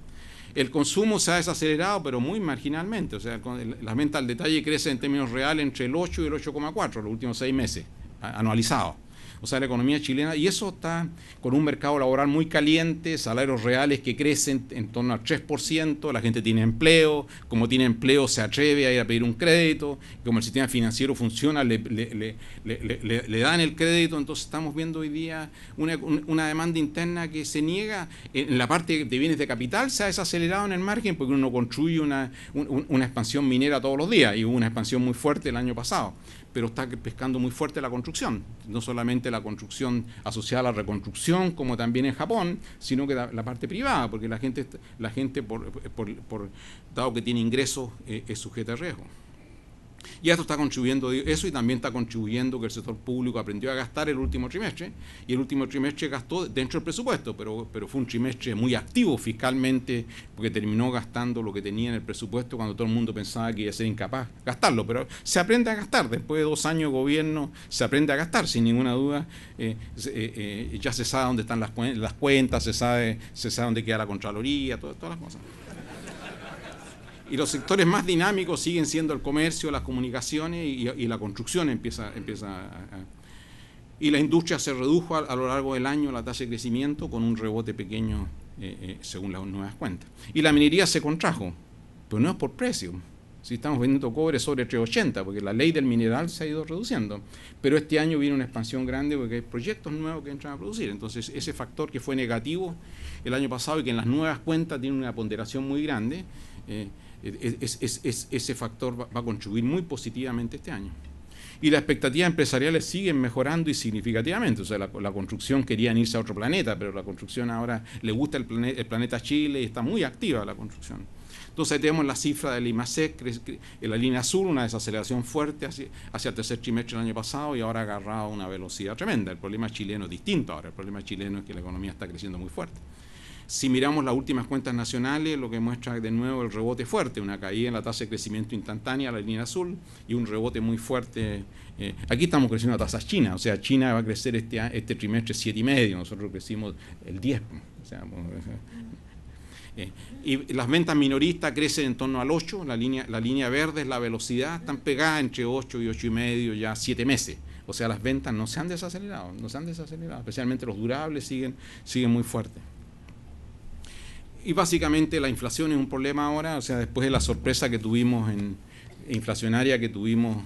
El consumo se ha desacelerado, pero muy marginalmente. O sea, las ventas al detalle crece en términos reales entre el 8 y el 8,4 los últimos seis meses, anualizados o sea, la economía chilena, y eso está con un mercado laboral muy caliente, salarios reales que crecen en torno al 3%, la gente tiene empleo, como tiene empleo se atreve a ir a pedir un crédito, como el sistema financiero funciona, le, dan el crédito, entonces estamos viendo hoy día una, demanda interna que se niega, en la parte de bienes de capital se ha desacelerado en el margen porque uno construye una, una expansión minera todos los días y hubo una expansión muy fuerte el año pasado pero está pescando muy fuerte la construcción, no solamente la construcción asociada a la reconstrucción, como también en Japón, sino que la, parte privada, porque la gente, la gente por, dado que tiene ingresos, eh, es sujeta a riesgo. Y esto está contribuyendo, eso y también está contribuyendo que el sector público aprendió a gastar el último trimestre, y el último trimestre gastó dentro del presupuesto, pero, fue un trimestre muy activo fiscalmente, porque terminó gastando lo que tenía en el presupuesto cuando todo el mundo pensaba que iba a ser incapaz de gastarlo. Pero se aprende a gastar, después de dos años de gobierno, se aprende a gastar, sin ninguna duda. Eh, eh, eh, ya se sabe dónde están las, las cuentas, se sabe, se sabe dónde queda la Contraloría, todas, todas las cosas. Y los sectores más dinámicos siguen siendo el comercio, las comunicaciones y, la construcción empieza, a, y la industria se redujo a, lo largo del año la tasa de crecimiento con un rebote pequeño eh, eh, según las nuevas cuentas. Y la minería se contrajo, pero no es por precio. Si estamos vendiendo cobre sobre 380, porque la ley del mineral se ha ido reduciendo. Pero este año viene una expansión grande porque hay proyectos nuevos que entran a producir. Entonces, ese factor que fue negativo el año pasado y que en las nuevas cuentas tiene una ponderación muy grande, eh, ese factor va, a contribuir muy positivamente este año y las expectativas empresariales siguen mejorando y significativamente. O sea, la, construcción querían irse a otro planeta, pero la construcción ahora le gusta el, planeta Chile y está muy activa la construcción. Entonces ahí tenemos la cifra del IMASEC en la línea azul, una desaceleración fuerte hacia, el tercer trimestre del año pasado y ahora ha agarrado una velocidad tremenda. El problema chileno es distinto ahora, el problema chileno es que la economía está creciendo muy fuerte. Si miramos las últimas cuentas nacionales, lo que muestra de nuevo el rebote fuerte, una caída en la tasa de crecimiento instantánea, la línea azul, y un rebote muy fuerte. Eh, aquí estamos creciendo a tasas chinas, o sea, China va a crecer este, este trimestre 7,5, nosotros crecimos el 10. Eh, eh, y las ventas minoristas crecen en torno al 8, la línea, la línea verde es la velocidad, están pegadas entre 8 y 8,5 y medio ya 7 meses. O sea, las ventas no se han desacelerado, no se han desacelerado, especialmente los durables siguen, siguen muy fuertes y básicamente la inflación es un problema ahora, o sea, después de la sorpresa que tuvimos en inflacionaria que tuvimos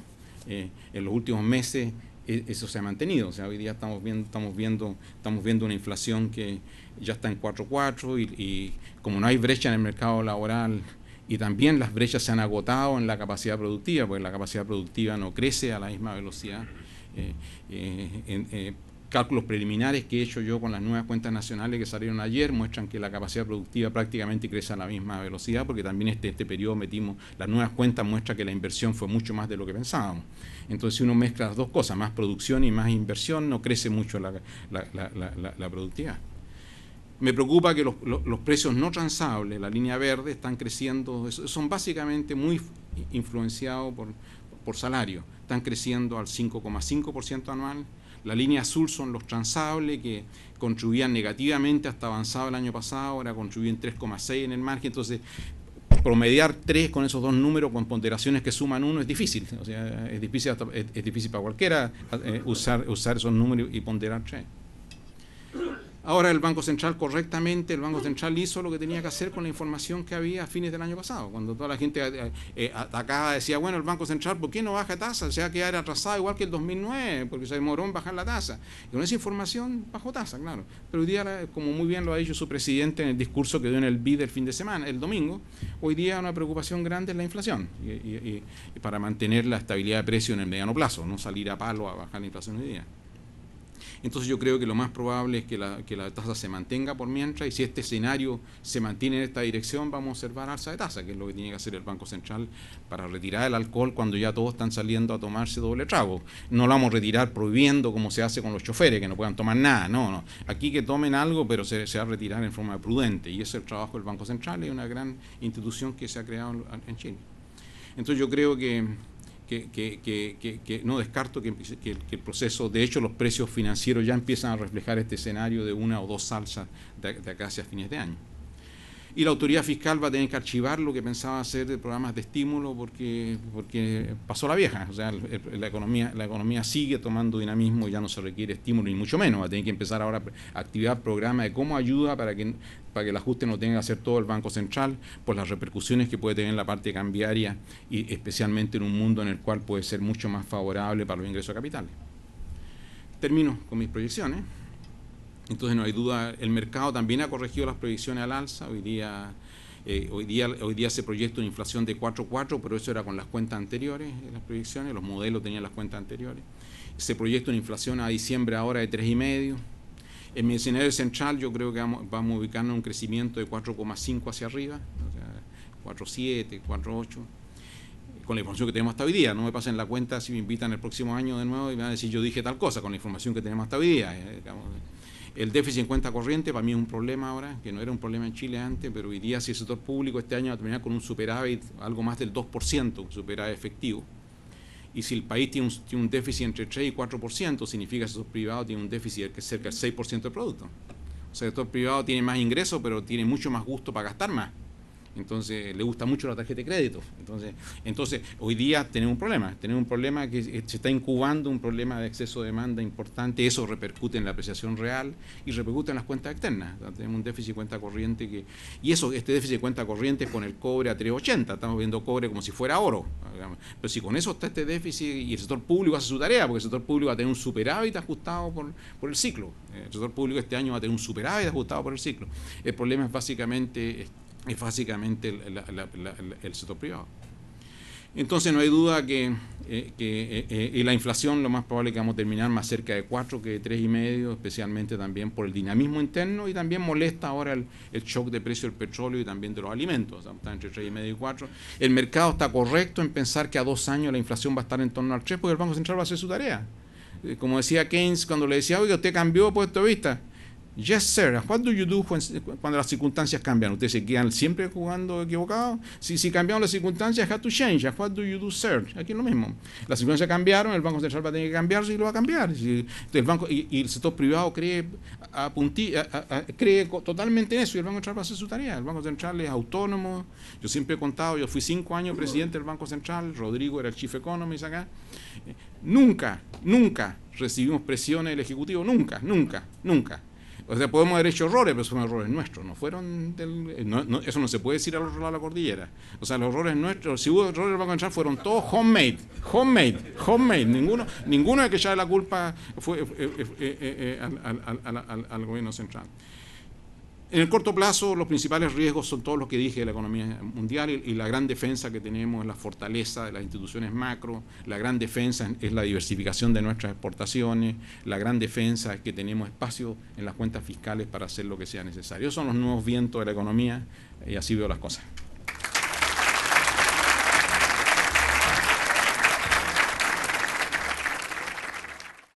eh, en los últimos meses, e, eso se ha mantenido. O sea, hoy día estamos viendo, estamos viendo, estamos viendo una inflación que ya está en 4.4 y, y como no hay brecha en el mercado laboral y también las brechas se han agotado en la capacidad productiva, porque la capacidad productiva no crece a la misma velocidad. Eh, eh, Cálculos preliminares que he hecho yo con las nuevas cuentas nacionales que salieron ayer muestran que la capacidad productiva prácticamente crece a la misma velocidad, porque también este, este periodo metimos, las nuevas cuentas muestran que la inversión fue mucho más de lo que pensábamos. Entonces, si uno mezcla las dos cosas, más producción y más inversión, no crece mucho la, productividad. Me preocupa que los, precios no transables, la línea verde, están creciendo, son básicamente muy influenciados por, por salario, están creciendo al 5,5% anual la línea azul son los transables que contribuían negativamente hasta avanzado el año pasado, ahora contribuyen 3,6 en el margen. Entonces, promediar tres con esos dos números con ponderaciones que suman uno es difícil. O sea, es difícil, es, difícil para cualquiera eh, usar, usar esos números y ponderar tres. Ahora el Banco Central correctamente, el Banco Central hizo lo que tenía que hacer con la información que había a fines del año pasado, cuando toda la gente eh, eh atacaba, decía, bueno, el Banco Central, ¿por qué no baja tasa? Se sea que era atrasado igual que el 2009, porque se demoró en bajar la tasa. Y con esa información bajó tasa, claro. Pero hoy día, como muy bien lo ha dicho su presidente en el discurso que dio en el BID el fin de semana, el domingo, hoy día una preocupación grande es la inflación, y, para mantener la estabilidad de precio en el mediano plazo, no salir a palo a bajar la inflación hoy día. Entonces yo creo que lo más probable es que la, que la tasa se mantenga por mientras y si este escenario se mantiene en esta dirección vamos a observar alza de tasa, que es lo que tiene que hacer el Banco Central para retirar el alcohol cuando ya todos están saliendo a tomarse doble trago. No lo vamos a retirar prohibiendo como se hace con los choferes, que no puedan tomar nada, no, no. Aquí que tomen algo, pero se, va a retirar en forma prudente y ese es el trabajo del Banco Central, y una gran institución que se ha creado en Chile. Entonces yo creo que que, no descarto que, el proceso, de hecho los precios financieros ya empiezan a reflejar este escenario de una o dos salsas de, de acá hacia fines de año y la autoridad fiscal va a tener que archivar lo que pensaba hacer de programas de estímulo porque, porque pasó la vieja. O sea, la, economía, la economía sigue tomando dinamismo y ya no se requiere estímulo, ni mucho menos. Va a tener que empezar ahora a activar programas de cómo ayuda para que, para que el ajuste no tenga que hacer todo el Banco Central por las repercusiones que puede tener la parte cambiaria y especialmente en un mundo en el cual puede ser mucho más favorable para los ingresos de capitales. Termino con mis proyecciones. Entonces no hay duda, el mercado también ha corregido las proyecciones al alza, hoy día... Eh, hoy, día, hoy día se proyecta una inflación de 4,4, pero eso era con las cuentas anteriores, eh, las proyecciones, los modelos tenían las cuentas anteriores. Se proyecta una inflación a diciembre ahora de 3,5. En mi escenario central yo creo que vamos, a ubicarnos en un crecimiento de 4,5 hacia arriba, 4,7, 4,8 con la información que tenemos hasta hoy día. No me pasen la cuenta si me invitan el próximo año de nuevo y me van a decir yo dije tal cosa con la información que tenemos hasta hoy día. Eh, digamos, el déficit en cuenta corriente para mí es un problema ahora, que no era un problema en Chile antes, pero hoy día si el sector público este año va a terminar con un superávit algo más del 2%, superávit efectivo, y si el país tiene un, déficit entre 3 y 4%, significa que el sector privado tiene un déficit de cerca del 6% del producto. O sea, el sector privado tiene más ingresos, pero tiene mucho más gusto para gastar más entonces le gusta mucho la tarjeta de crédito. Entonces, entonces hoy día tenemos un problema, tenemos un problema que se está incubando, un problema de exceso de demanda importante, eso repercute en la apreciación real y repercute en las cuentas externas. tenemos un déficit de cuenta corriente que, y eso, este déficit de cuenta corriente es con el cobre a 380, estamos viendo cobre como si fuera oro. Pero si con eso está este déficit y el sector público hace su tarea, porque el sector público va a tener un superávit ajustado por el ciclo. El sector público este año va a tener un superávit ajustado por el ciclo. El problema es básicamente este, es básicamente el, sector privado. Entonces no hay duda que, eh, eh, eh, la inflación lo más probable que vamos a terminar más cerca de 4 que de 3,5, especialmente también por el dinamismo interno y también molesta ahora el, shock de precio del petróleo y también de los alimentos, o sea, está entre 3,5 y 4. El mercado está correcto en pensar que a dos años la inflación va a estar en torno al 3 porque el Banco Central va a hacer su tarea. Como decía Keynes cuando le decía, oye, usted cambió puesto de vista Yes, sir. What do you do when, cuando las circunstancias cambian? ¿Ustedes se quedan siempre jugando equivocado? Si, si cambiaron las circunstancias, have to change. What do you do, sir? Aquí es lo mismo. Las circunstancias cambiaron, el Banco Central va a tener que cambiarse y lo va a cambiar. Si, el banco, y, el sector privado cree, a cree totalmente en eso y el Banco Central va a hacer su tarea. El Banco Central es autónomo. Yo siempre he contado, yo fui cinco años presidente del Banco Central, Rodrigo era el chief economist acá. Nunca, nunca recibimos presiones del Ejecutivo, nunca, nunca, nunca. O sea, podemos haber hecho errores, pero son errores nuestros, no fueron del, eso no se puede decir al otro lado de la cordillera. O sea, los errores nuestros, si hubo errores, vamos banco encontrar, fueron todos homemade, homemade, homemade. Ninguno, ninguno de que de la culpa fue, eh, eh, eh, al gobierno central. En el corto plazo, los principales riesgos son todos los que dije de la economía mundial y, la gran defensa que tenemos es la fortaleza de las instituciones macro, la gran defensa es la diversificación de nuestras exportaciones, la gran defensa es que tenemos espacio en las cuentas fiscales para hacer lo que sea necesario. Esos son los nuevos vientos de la economía y así veo las cosas.